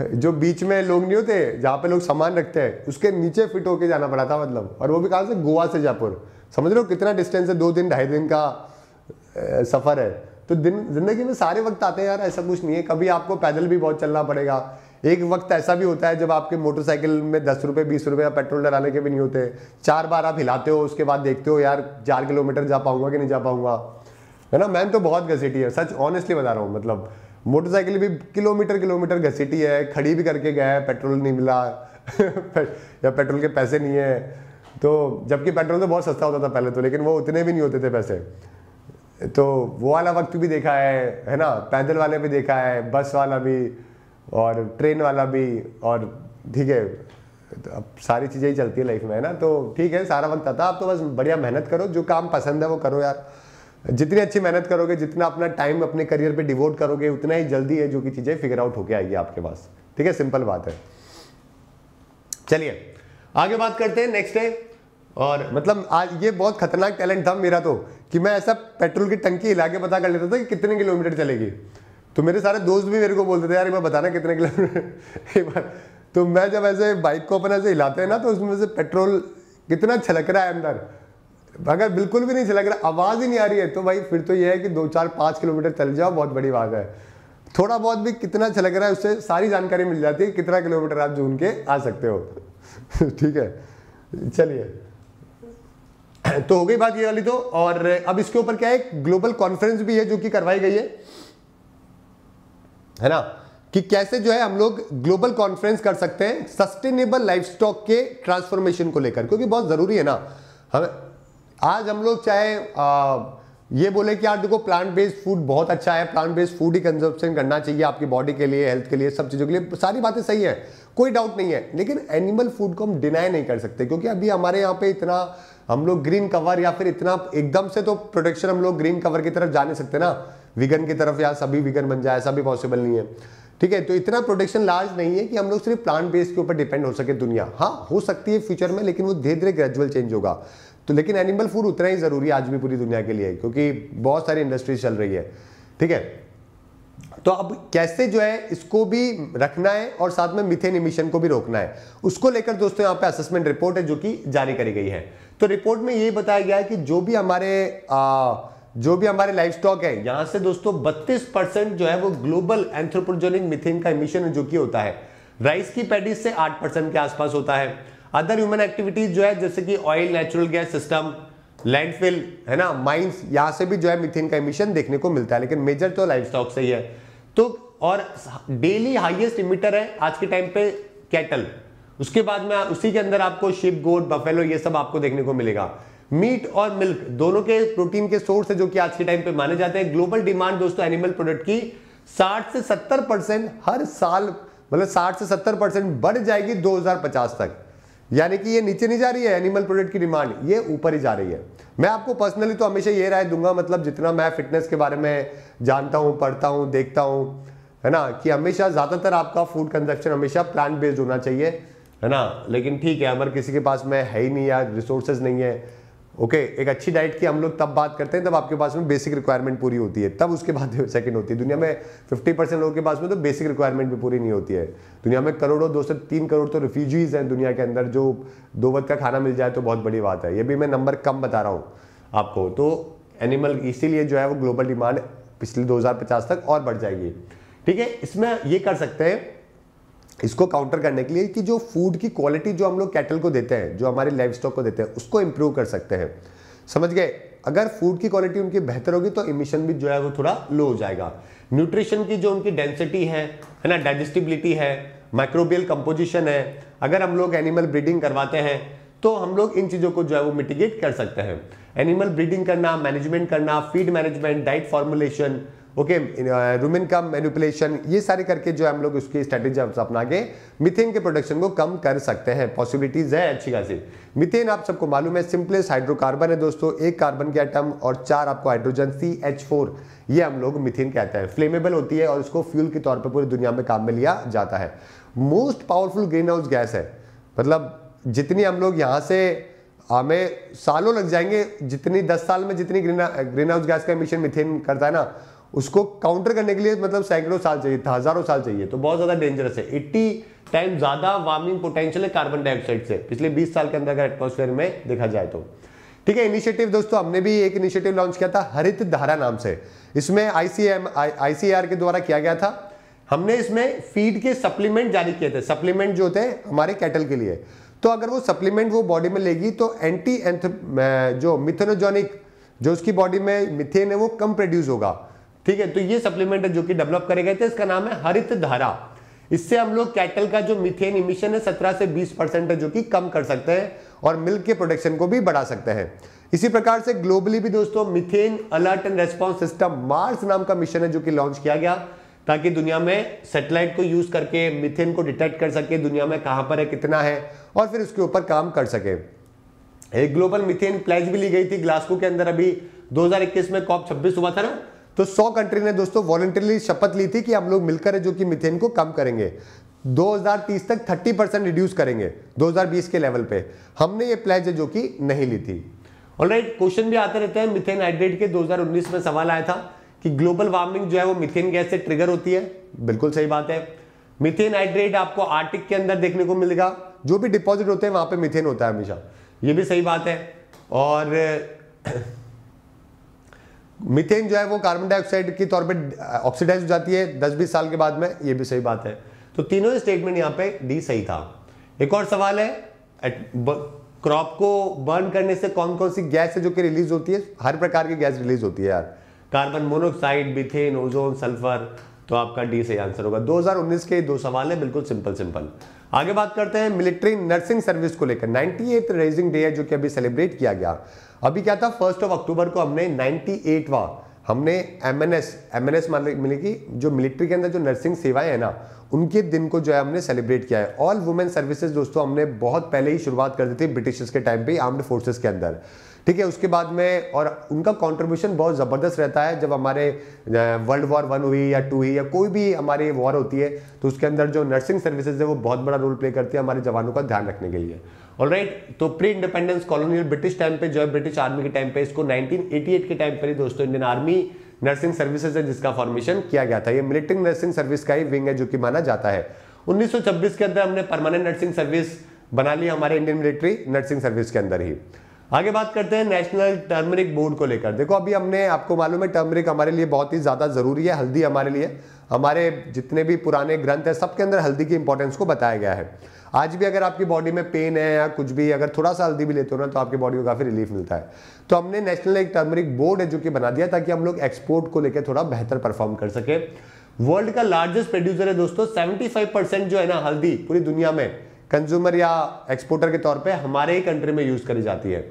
A: जो बीच में लोग नहीं होते जहाँ पे लोग सामान रखते हैं उसके नीचे फिट होके जाना पड़ा था मतलब और वो भी कहाँ से गोवा से जयपुर समझ लो कितना डिस्टेंस है दो दिन ढाई दिन का सफ़र है तो दिन ज़िंदगी में सारे वक्त आते हैं यार ऐसा कुछ नहीं है कभी आपको पैदल भी बहुत चलना पड़ेगा एक वक्त ऐसा भी होता है जब आपके मोटरसाइकिल में दस रुपये बीस रुपये का पेट्रोल डलाने के भी नहीं होते चार बार आप हिलाते हो उसके बाद देखते हो यार चार किलोमीटर जा पाऊंगा कि नहीं जा पाऊंगा है ना मैन तो बहुत घसीटी है सच ऑनेस्टली बता रहा हूँ मतलब मोटरसाइकिल भी किलोमीटर किलोमीटर घसीटी है खड़ी भी करके गया है पेट्रोल नहीं मिला या पेट्रोल के पैसे नहीं है तो जबकि पेट्रोल तो बहुत सस्ता होता था पहले तो लेकिन वो उतने भी नहीं होते थे पैसे तो वो वाला वक्त भी देखा है है ना पैदल वाले भी देखा है बस वाला भी और ट्रेन वाला भी और ठीक है तो अब सारी चीज़ें ही चलती है लाइफ में है ना तो ठीक है सारा वक्त आता आप तो बस बढ़िया मेहनत करो जो काम पसंद है वो करो यार जितनी अच्छी मेहनत करोगे जितना अपना टाइम अपने करियर पे डिवोट करोगे उतना ही जल्दी है जो कि चीज़ें फिगर आउट होके आएगी आपके पास ठीक है सिंपल बात है चलिए आगे बात करते हैं नेक्स्ट डे और मतलब आज ये बहुत खतरनाक टैलेंट था मेरा तो कि मैं ऐसा पेट्रोल की टंकी हिला के पता कर लेता था कि कितने किलोमीटर चलेगी तो मेरे सारे दोस्त भी मेरे को बोलते थे यार एक बार बताना कितने किलोमीटर एक बार तो मैं जब ऐसे बाइक को अपन ऐसे हिलाते हैं ना तो उसमें से पेट्रोल कितना छलक रहा है अंदर अगर बिल्कुल भी नहीं छलक रहा आवाज़ ही नहीं आ रही है तो भाई फिर तो ये है कि दो चार पाँच किलोमीटर चल जाओ बहुत बड़ी बात है थोड़ा बहुत भी कितना छलक रहा है उससे सारी जानकारी मिल जाती है कितना किलोमीटर आप जून के आ सकते हो ठीक है चलिए तो हो गई बात ये वाली तो और अब इसके ऊपर क्या है ग्लोबल कॉन्फ्रेंस भी है जो कि करवाई गई है है ना कि कैसे जो है हम लोग ग्लोबल कॉन्फ्रेंस कर सकते हैं सस्टेनेबल लाइफ स्टॉक के ट्रांसफॉर्मेशन को लेकर क्योंकि बहुत ज़रूरी है ना हम आज हम लोग चाहे आ, ये बोले कि यार देखो प्लांट बेस्ड फूड बहुत अच्छा है प्लांट बेस्ड फूड ही कंजप्शन करना चाहिए आपकी बॉडी के लिए हेल्थ के लिए सब चीज़ों के लिए सारी बातें सही है कोई डाउट नहीं है लेकिन एनिमल फूड को हम डिनाई नहीं कर सकते क्योंकि अभी हमारे यहाँ पे इतना हम लोग ग्रीन कवर या फिर इतना एकदम से तो प्रोटेक्शन हम लोग ग्रीन कवर की तरफ जा नहीं सकते ना विगन की तरफ या सभी विगन बन जाए ऐसा भी पॉसिबल नहीं है ठीक है तो इतना प्रोटेक्शन लार्ज नहीं है कि हम लोग सिर्फ प्लांट बेस के ऊपर डिपेंड हो सके दुनिया हाँ हो सकती है फ्यूचर में लेकिन वो धीरे धीरे ग्रेजुअल चेंज होगा तो लेकिन एनिमल फूड उतना ही ज़रूरी है आज भी पूरी दुनिया के लिए क्योंकि बहुत सारी इंडस्ट्रीज चल रही है ठीक है तो अब कैसे जो है इसको भी रखना है और साथ में मिथेन इमिशन को भी रोकना है उसको लेकर दोस्तों यहाँ पे असेसमेंट रिपोर्ट है जो कि जारी करी गई है तो रिपोर्ट में ये बताया गया है कि जो भी हमारे आ, जो भी हमारे लाइफ स्टॉक है यहाँ से दोस्तों बत्तीस परसेंट जो है वो ग्लोबल एंथ्रोपोजोनिक मिथेन का इमिशन जो कि होता है राइस की पैडीज से आठ परसेंट के आसपास होता है अदर ह्यूमन एक्टिविटीज जो है जैसे कि oil natural gas system landfill है ना माइंस यहाँ से भी जो है मिथेन का इमिशन देखने को मिलता है लेकिन मेजर तो लाइफ स्टॉक से ही है तो और डेली हाईएस्ट इमिटर है आज के टाइम पे कैटल उसके बाद में उसी के अंदर आपको शिप गोट बफेलो ये सब आपको देखने को मिलेगा मीट और मिल्क दोनों के प्रोटीन के सोर्स है जो कि आज के टाइम पे माने जाते हैं ग्लोबल डिमांड दोस्तों एनिमल प्रोडक्ट की 60 से 70 परसेंट हर साल मतलब 60 से 70 परसेंट बढ़ जाएगी 2050 तक यानी कि ये नीचे नहीं जा रही है एनिमल प्रोडक्ट की डिमांड ये ऊपर ही जा रही है मैं आपको पर्सनली तो हमेशा ये राय दूंगा मतलब जितना मैं फिटनेस के बारे में जानता हूँ पढ़ता हूँ देखता हूँ है ना कि हमेशा ज़्यादातर आपका फूड कंजप्शन हमेशा प्लांट बेस्ड होना चाहिए है ना लेकिन ठीक है अगर किसी के पास में है ही नहीं या रिसोर्सेज नहीं है ओके एक अच्छी डाइट की हम लोग तब बात करते हैं तब आपके पास में बेसिक रिक्वायरमेंट पूरी होती है तब उसके बाद सेकंड होती है दुनिया में 50 परसेंट लोगों के पास में तो बेसिक रिक्वायरमेंट भी पूरी नहीं होती है दुनिया में करोड़ों दो से तीन करोड़ तो रिफ्यूजीज हैं दुनिया के अंदर जो दो वक्त का खाना मिल जाए तो बहुत बड़ी बात है ये भी मैं नंबर कम बता रहा हूँ आपको तो एनिमल इसीलिए जो है वो ग्लोबल डिमांड पिछले दो तक और बढ़ जाएगी ठीक है इसमें ये कर सकते हैं इसको काउंटर करने के लिए कि जो फूड की क्वालिटी जो हम लोग कैटल को देते हैं जो हमारे लाइफ स्टॉक को देते हैं उसको इम्प्रूव कर सकते हैं समझ गए अगर फूड की क्वालिटी उनकी बेहतर होगी तो इमिशन भी जो है वो थोड़ा लो हो जाएगा न्यूट्रिशन की जो उनकी डेंसिटी है है ना डाइजेस्टिबिलिटी है माइक्रोबियल कंपोजिशन है अगर हम लोग एनिमल ब्रीडिंग करवाते हैं तो हम लोग इन चीज़ों को जो है वो मिटिगेट कर सकते हैं एनिमल ब्रीडिंग करना मैनेजमेंट करना feed management diet formulation okay rumen का मैनिपुलेशन ये सारे करके जो हम लोग उसकी स्ट्रेटेजी अपना के मिथेन के प्रोडक्शन को कम कर सकते हैं पॉसिबिलिटीज है अच्छी खासी मिथेन आप सबको मालूम है सिंपलेस्ट हाइड्रोकार्बन है दोस्तों एक कार्बन के आइटम और चार आपको हाइड्रोजन सी एच फोर ये हम लोग मिथेन कहते हैं फ्लेमेबल होती है और इसको फ्यूल के तौर पर पूरी दुनिया में काम में लिया जाता है most powerful greenhouse gas है मतलब जितनी हम लोग यहाँ से हमें सालों लग जाएंगे जितनी दस साल में जितनी ग्रीन ग्रीन हाउस गैस का मिशन मिथेन करता है ना उसको काउंटर करने के लिए मतलब सैकड़ों साल चाहिए था हजारों साल चाहिए तो बहुत ज़्यादा डेंजरस है एट्टी टाइम ज़्यादा वार्मिंग पोटेंशियल है कार्बन डाइऑक्साइड से पिछले बीस साल के अंदर अगर एटमोसफेयर में देखा जाए तो ठीक है इनिशिएटिव दोस्तों हमने भी एक इनिशिएटिव लॉन्च किया था हरित धारा नाम से इसमें आईसीएम आईसीआर के द्वारा किया गया था हमने इसमें फीड के सप्लीमेंट जारी किए थे सप्लीमेंट जो होते हैं हमारे कैटल के लिए तो अगर वो सप्लीमेंट वो बॉडी में लेगी तो एंटी एंथ जो मिथेनोजोनिक जो उसकी बॉडी में मिथेन है वो कम प्रोड्यूस होगा ठीक है तो ये सप्लीमेंट है जो कि डेवलप करे गए थे इसका नाम है हरित धारा इससे हम लोग कैटल का जो मिथेन इमिशन है 17 से 20 परसेंट है जो कि कम कर सकते हैं और मिल्क के प्रोडक्शन को भी बढ़ा सकते हैं इसी प्रकार से ग्लोबली भी दोस्तों methane alert and response system MARS नाम का मिशन है जो कि लॉन्च किया गया ताकि दुनिया में सेटेलाइट को यूज करके मिथेन को डिटेक्ट कर सके दुनिया में कहां पर है कितना है और फिर उसके ऊपर काम कर सके एक ग्लोबल मिथेन प्लेज भी ली गई थी ग्लास्को के अंदर अभी 2021 में कॉप 26 हुआ था ना तो 100 कंट्री ने दोस्तों वॉलंटरली शपथ ली थी कि हम लोग मिलकर जो कि मिथेन को कम करेंगे 2030 तक 30 परसेंट रिड्यूस करेंगे 2020 के लेवल पे हमने ये प्लेज जो कि नहीं ली थी ऑलराइट क्वेश्चन भी आते रहते हैं मिथेन हाइड्रेट के 2019 में सवाल आया था कि ग्लोबल वार्मिंग जो है वो मिथेन गैस से ट्रिगर होती है बिल्कुल सही बात है मिथेन हाइड्रेट आपको आर्टिक के अंदर देखने को मिलेगा जो भी डिपॉजिट होते हैं वहां पर मिथेन होता है हमेशा ये भी सही बात है और मिथेन जो है वो कार्बन डाइऑक्साइड की तौर पे ऑक्सीडाइज हो जाती है दस बीस साल के बाद में ये भी सही बात है तो तीनों स्टेटमेंट यहाँ पे डी सही था एक और सवाल है क्रॉप को बर्न करने से कौन कौन सी गैस है जो कि रिलीज होती है हर प्रकार की गैस रिलीज होती है यार carbon monoxide methane ozone sulphur तो आपका डी सही आंसर होगा 2019 के दो सवाल है बिल्कुल सिंपल सिंपल आगे बात करते हैं मिलिट्री नर्सिंग सर्विस को लेकर 98 रेजिंग डे है जो कि अभी सेलिब्रेट किया गया अभी क्या था फर्स्ट ऑफ अक्टूबर को हमने नाइनटी एटवा हमने M N S M N S मिले जो मिलिट्री के अंदर जो नर्सिंग सेवाएं हैं ना उनके दिन को जो है हमने सेलिब्रेट किया है ऑल वुमेन सर्विसेज दोस्तों हमने बहुत पहले ही शुरुआत कर दी थी ब्रिटिशर्स के टाइम पे आर्म्ड फोर्सेस के अंदर ठीक है उसके बाद में और उनका कंट्रीब्यूशन बहुत ज़बरदस्त रहता है जब हमारे वर्ल्ड वॉर वन हुई या टू हुई या कोई भी हमारी वॉर होती है तो उसके अंदर जो नर्सिंग सर्विसेज है वो बहुत बड़ा रोल प्ले करती है हमारे जवानों का ध्यान रखने के लिए राइट right? तो pre independence colonial British time पे जो है ब्रिटिश आर्मी के टाइम पे इसको 1988 के टाइम पर ही दोस्तों इंडियन आर्मी नर्सिंग सर्विसेज है जिसका फॉर्मेशन किया गया था ये मिलिट्री नर्सिंग सर्विस का ही विंग है जो कि माना जाता है 1926 के अंदर हमने परमानेंट नर्सिंग सर्विस बना ली हमारे इंडियन मिलिट्री नर्सिंग सर्विस के अंदर ही आगे बात करते हैं नेशनल टर्मरिक बोर्ड को लेकर देखो अभी हमने आपको मालूम है टर्मरिक हमारे लिए बहुत ही ज़्यादा ज़रूरी है हल्दी हमारे लिए हमारे जितने भी पुराने ग्रंथ है सबके अंदर हल्दी की इंपॉर्टेंस को बताया गया है आज भी अगर आपकी बॉडी में पेन है या कुछ भी अगर थोड़ा सा हल्दी भी लेते हो ना तो आपकी बॉडी को काफ़ी रिलीफ मिलता है तो हमने नेशनल एक टर्मरिक बोर्ड है जो कि बना दिया ताकि हम लोग एक्सपोर्ट को लेकर थोड़ा बेहतर परफॉर्म कर सके वर्ल्ड का लार्जेस्ट प्रोड्यूसर है दोस्तों सेवेंटी जो है ना हल्दी पूरी दुनिया में कंज्यूमर या एक्सपोर्टर के तौर पर हमारे ही कंट्री में यूज करी जाती है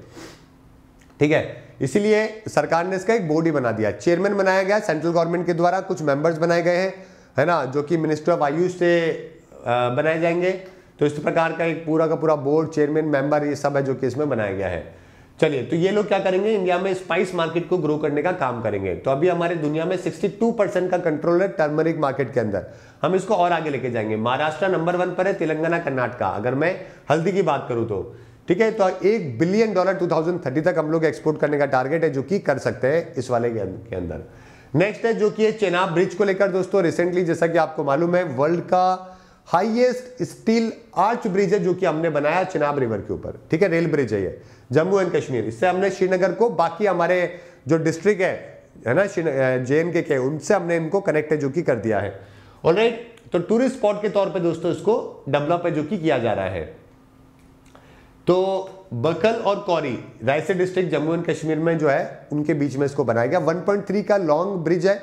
A: ठीक है इसीलिए सरकार ने इसका एक बोर्ड ही बना दिया चेयरमैन बनाया गया सेंट्रल गवर्नमेंट के द्वारा कुछ मेंबर्स बनाए गए हैं है ना जो कि मिनिस्टर ऑफ आयुष से बनाए जाएंगे तो इस प्रकार का एक पूरा का पूरा बोर्ड चेयरमैन मेंबर ये सब है जो कि इसमें बनाया गया है चलिए तो ये लोग क्या करेंगे इंडिया में स्पाइस मार्केट को ग्रो करने का काम करेंगे तो अभी हमारे दुनिया में 62 परसेंट का कंट्रोल है टर्मरिक मार्केट के अंदर हम इसको और आगे लेके जाएंगे महाराष्ट्र नंबर वन पर है तेलंगाना कर्नाटका अगर मैं हल्दी की बात करूं तो ठीक है तो एक बिलियन डॉलर टू तक हम लोग एक्सपोर्ट करने का टारगेट है जो कि कर सकते हैं इस वाले के अं-, अंदर नेक्स्ट है जो कि है चेनाब ब्रिज को लेकर दोस्तों रिसेंटली जैसा कि आपको मालूम है वर्ल्ड का हाईएस्ट स्टील आर्च ब्रिज है जो कि हमने बनाया चिनाब रिवर के ऊपर ठीक है रेल ब्रिज है ये जम्मू एंड कश्मीर इससे हमने श्रीनगर को बाकी हमारे जो डिस्ट्रिक्ट है है ना जे एंड के उनसे हमने इनको कनेक्ट है जो कि कर दिया है और राइट तो टूरिस्ट स्पॉट के तौर पे दोस्तों इसको डेवलप है जो कि किया जा रहा है तो बकल और कौरी रायसे डिस्ट्रिक्ट जम्मू एंड कश्मीर में जो है उनके बीच में इसको बनाया गया 1.3 का लॉन्ग ब्रिज है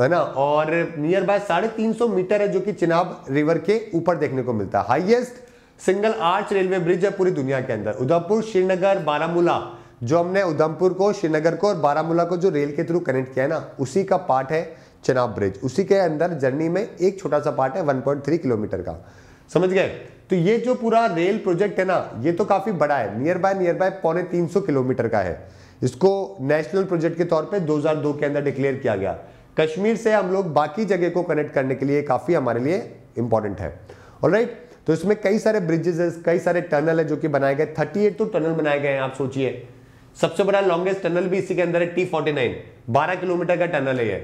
A: है ना और नियर बाय साढ़े तीन सौ मीटर है जो कि चिनाब रिवर के ऊपर देखने को मिलता है highest single arch railway bridge है पूरी दुनिया के अंदर उधमपुर श्रीनगर बारामूला जो हमने उधमपुर को श्रीनगर को और बारामूला को जो रेल के थ्रू कनेक्ट किया है ना उसी का पार्ट है चिनाब ब्रिज उसी के अंदर जर्नी में एक छोटा सा पार्ट है वन किलोमीटर का समझ गए तो ये जो पूरा रेल प्रोजेक्ट है ना ये तो काफी बड़ा है नियर बाय नियर बाय पौने तीन किलोमीटर का है इसको नेशनल प्रोजेक्ट के तौर पर दो के अंदर डिक्लेयर किया गया कश्मीर से हम लोग बाकी जगह को कनेक्ट करने के लिए काफ़ी हमारे लिए इंपॉर्टेंट है और राइट तो इसमें कई सारे ब्रिजेस कई सारे टनल है जो कि बनाए गए थर्टी तो टनल बनाए गए हैं आप सोचिए सबसे बड़ा लॉन्गेस्ट टनल भी इसी के अंदर है टी फोर्टी नाइन बारह किलोमीटर का टनल है ये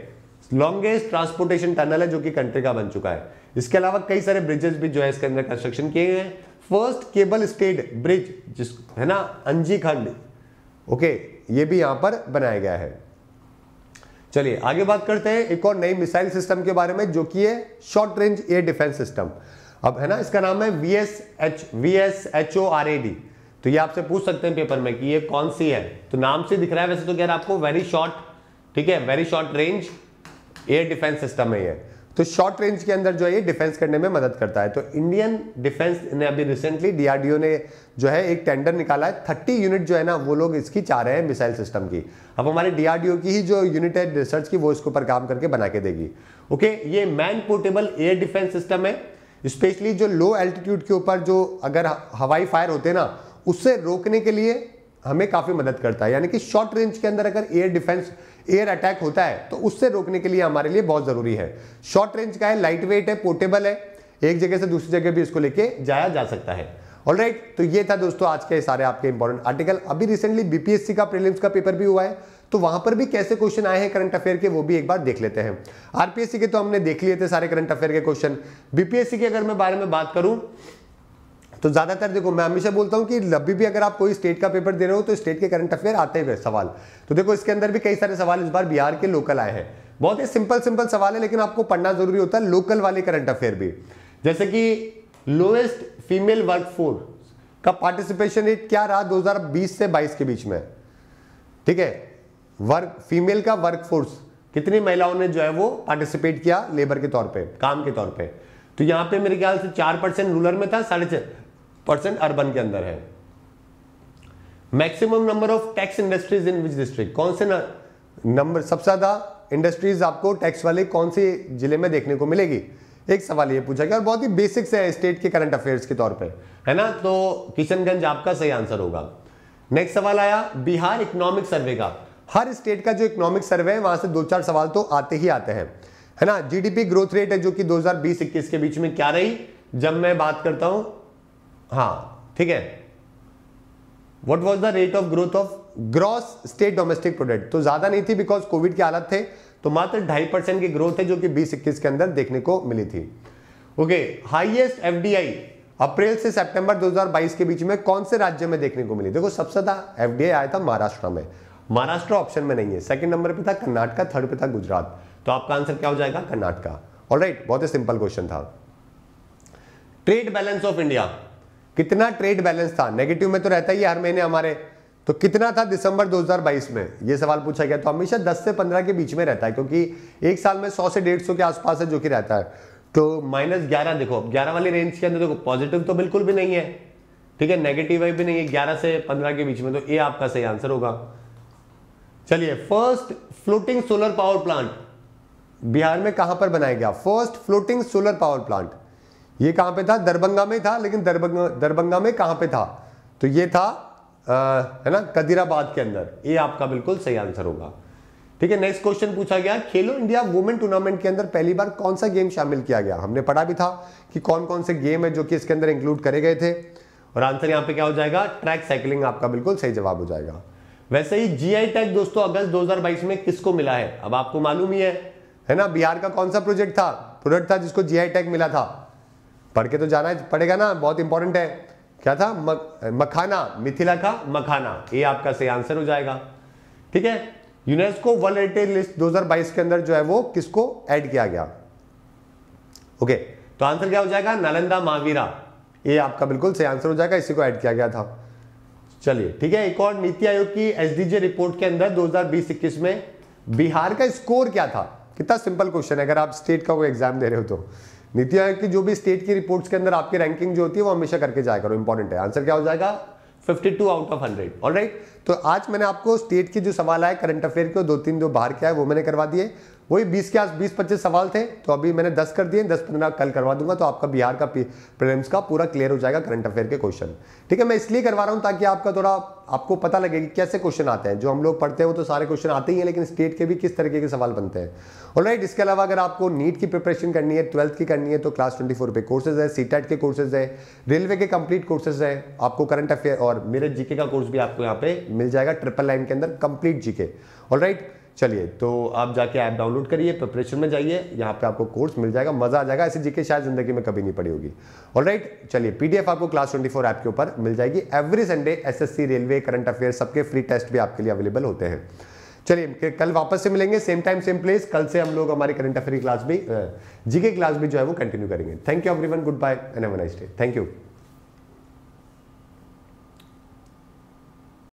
A: लॉन्गेस्ट ट्रांसपोर्टेशन टनल है जो कि कंट्री का बन चुका है इसके अलावा कई सारे ब्रिजेस भी जो है इसके अंदर कंस्ट्रक्शन किए गए हैं फर्स्ट केबल स्टेट ब्रिज जिस है ना अंजी खंड ओके ये भी यहां पर बनाया गया है चलिए आगे बात करते हैं एक और नई मिसाइल सिस्टम के बारे में जो कि है short range air defence system अब है ना इसका नाम है V S H V S H O R A D तो ये आपसे पूछ सकते हैं पेपर में कि ये कौन सी है तो नाम से दिख रहा है वैसे तो कह रहा है आपको वेरी शॉर्ट ठीक है very short range air defence system है यह तो शॉर्ट रेंज के अंदर जो है ये डिफेंस करने में मदद करता है तो इंडियन डिफेंस ने अभी रिसेंटली डीआरडीओ ने जो है एक टेंडर निकाला है थर्टी यूनिट जो है ना वो लोग इसकी चाह रहे हैं मिसाइल सिस्टम की अब हमारे डीआरडीओ की ही जो यूनिट है रिसर्च की वो इसके ऊपर काम करके बना के देगी ओके ये man portable air defence system है स्पेशली जो लो एल्टीट्यूड के ऊपर जो अगर हवाई फायर होते हैं ना उससे रोकने के लिए हमें काफ़ी मदद करता है यानी कि शॉर्ट रेंज के अंदर अगर एयर डिफेंस एयर अटैक होता है तो उससे रोकने के लिए हमारे लिए बहुत ज़रूरी है शॉर्ट रेंज का है लाइट वेट है पोर्टेबल है एक जगह से दूसरी जगह भी इसको लेके जाया जा सकता है ऑल राइट right, तो ये था दोस्तों आज के सारे आपके इंपॉर्टेंट आर्टिकल अभी रिसेंटली बीपीएससी का प्रीलिम्स का पेपर भी हुआ है तो वहां पर भी कैसे क्वेश्चन आए हैं करंट अफेयर के वो भी एक बार देख लेते हैं आरपीएससी के तो हमने देख लिए थे सारे करंट अफेयर के क्वेश्चन बीपीएससी के अगर मैं बारे में बात करूं तो ज़्यादातर देखो मैं हमेशा बोलता हूँ कि अभी भी अगर आप कोई स्टेट का पेपर दे रहे हो तो स्टेट के करंट अफेयर आते हुए सवाल तो देखो इसके अंदर भी कई सारे सवाल इस बार बिहार के लोकल आए हैं बहुत ही सिंपल सिंपल सवाल है लेकिन आपको पढ़ना जरूरी होता है लोकल वाले करंट अफेयर भी जैसे कि लोएस्ट फीमेल वर्कफोर्स का पार्टिसिपेशन रेट क्या रहा 2020 से 22 के बीच में ठीक है वर्क फीमेल का वर्कफोर्स कितनी महिलाओं ने जो है वो पार्टिसिपेट किया लेबर के तौर पे काम के तौर पे तो यहां पे मेरे ख्याल से चार परसेंट रूरल में था साढ़े छह परसेंट अर्बन के अंदर है maximum number of tax industries in which district कौन से नंबर सबसे ज्यादा इंडस्ट्रीज आपको टैक्स वाले कौन से जिले में देखने को मिलेगी एक सवाल ये पूछा गया और बहुत ही बेसिक्स है स्टेट के करंट अफेयर्स के तौर पे है ना तो किशनगंज आपका सही आंसर होगा नेक्स्ट सवाल आया बिहार इकोनॉमिक सर्वे का हर स्टेट का जो इकोनॉमिक सर्वे है वहां से दो चार सवाल तो आते ही आते हैं है ना जीडीपी ग्रोथ रेट है जो कि 2020 हजार के बीच में क्या रही जब मैं बात करता हूं हाँ ठीक है what was the rate of growth of gross state domestic product तो ज्यादा नहीं थी बिकॉज कोविड की हालत थे तो मात्र ढाई परसेंट की ग्रोथ है जो कि बीस इक्कीस के अंदर देखने को मिली थी ओके हाईएस्ट एफडीआई अप्रैल से सितंबर 2022 के बीच में कौन से राज्य में देखने को मिली देखो सबसे ज्यादा एफडीआई आया था महाराष्ट्र में महाराष्ट्र ऑप्शन में नहीं है सेकंड नंबर पे था कर्नाटका थर्ड पे था गुजरात तो आपका आंसर क्या हो जाएगा कर्नाटका राइट बहुत ही सिंपल क्वेश्चन था ट्रेड बैलेंस ऑफ इंडिया कितना ट्रेड बैलेंस था नेगेटिव में तो रहता ही हर महीने हमारे तो कितना था दिसंबर 2022 में ये सवाल पूछा गया तो हमेशा 10 से 15 के बीच में रहता है क्योंकि एक साल में 100 से 150 के आसपास है जो कि रहता है तो माइनस ग्यारह देखो ग्यारह वाली रेंज के अंदर देखो पॉजिटिव तो बिल्कुल भी नहीं है ठीक है नेगेटिव भी नहीं है ग्यारह से पंद्रह के बीच में तो ये आपका सही आंसर होगा चलिए first floating solar power plant Bihar में कहां पर बनाया गया first floating solar power plant ये कहां पे था दरभंगा में था लेकिन दरभंगा दरभंगा में कहां पे था तो ये था आ, है ना कदीराबाद के अंदर ये आपका बिल्कुल सही आंसर होगा ठीक है नेक्स्ट क्वेश्चन पूछा गया खेलो इंडिया वुमेन टूर्नामेंट के अंदर पहली बार कौन सा गेम शामिल किया गया हमने पढ़ा भी था कि कौन कौन से गेम है जो कि इसके अंदर इंक्लूड करे गए थे और आंसर यहाँ पे क्या हो जाएगा ट्रैक साइकिलिंग आपका बिल्कुल सही जवाब हो जाएगा वैसे ही आई टैग दोस्तों अगस्त बाईस में किसको मिला है अब आपको मालूम ही है ना बिहार का कौन सा प्रोजेक्ट था प्रोडक्ट था जिसको आई टैग मिला था पढ़ के तो जाना है पड़ेगा ना बहुत इंपॉर्टेंट है क्या था मखाना मिथिला का मखाना ये आपका सही आंसर हो जाएगा ठीक है यूनेस्को वर्ल्ड हेरिटेज लिस्ट 2022 के अंदर जो है वो किसको ऐड किया गया ओके तो आंसर क्या हो जाएगा नालंदा महावीरा ये आपका बिल्कुल सही आंसर हो जाएगा इसी को ऐड किया गया था चलिए ठीक है एक और नीति आयोग की एसडीजे रिपोर्ट के अंदर 2020-21 में बिहार का स्कोर क्या था कितना सिंपल क्वेश्चन है अगर आप स्टेट का कोई एग्जाम दे रहे हो तो नीति आयोग की जो भी स्टेट की रिपोर्ट्स के अंदर आपकी रैंकिंग जो होती है वो हमेशा करके जाया करो इंपॉर्टेंट है आंसर क्या हो जाएगा 52 आउट ऑफ 100 ऑलराइट तो आज मैंने आपको स्टेट के जो सवाल आए करंट अफेयर के दो तीन जो बाहर के आए वो मैंने करवा दिए वही बीस के आस बीस पच्चीस सवाल थे तो अभी मैंने दस कर दिए दस पंद्रह कल करवा दूंगा तो आपका बिहार का प्रेम्स का पूरा क्लियर हो जाएगा करंट अफेयर के क्वेश्चन ठीक है मैं इसलिए करवा रहा हूँ ताकि आपका थोड़ा आपको पता लगे कि कैसे क्वेश्चन आते हैं जो हम लोग पढ़ते हैं वो तो सारे क्वेश्चन आते ही हैं लेकिन स्टेट के भी किस तरीके के सवाल बनते हैं और राइट इसके अलावा अगर आपको नीट की प्रिपरेशन करनी है ट्वेल्थ की करनी है तो क्लास ट्वेंटी फोर पे कोर्सेज है सी के कोर्सेज है रेलवे के कंप्लीट कोर्सेज है आपको करंट अफेयर और मेरे जीके का कोर्स भी आपको यहाँ पे मिल जाएगा ट्रिपल लाइन के अंदर कंप्लीट जीके और राइट चलिए तो आप जाके ऐप डाउनलोड करिए प्रिपरेशन में जाइए यहाँ पे आपको कोर्स मिल जाएगा मज़ा आ जाएगा ऐसी जीके शायद जिंदगी में कभी नहीं पड़ी होगी ऑल राइट चलिए पीडीएफ आपको क्लास ट्वेंटी फोर ऐप के ऊपर मिल जाएगी every Sunday SSC railway current affair सबके फ्री टेस्ट भी आपके लिए अवेलेबल होते हैं चलिए कल वापस से मिलेंगे सेम टाइम सेम प्लेस कल से हम लोग हमारी करंट अफेयर क्लास भी जीके क्लास भी जो है वो कंटिन्यू करेंगे thank you every good bye and have nice day thank you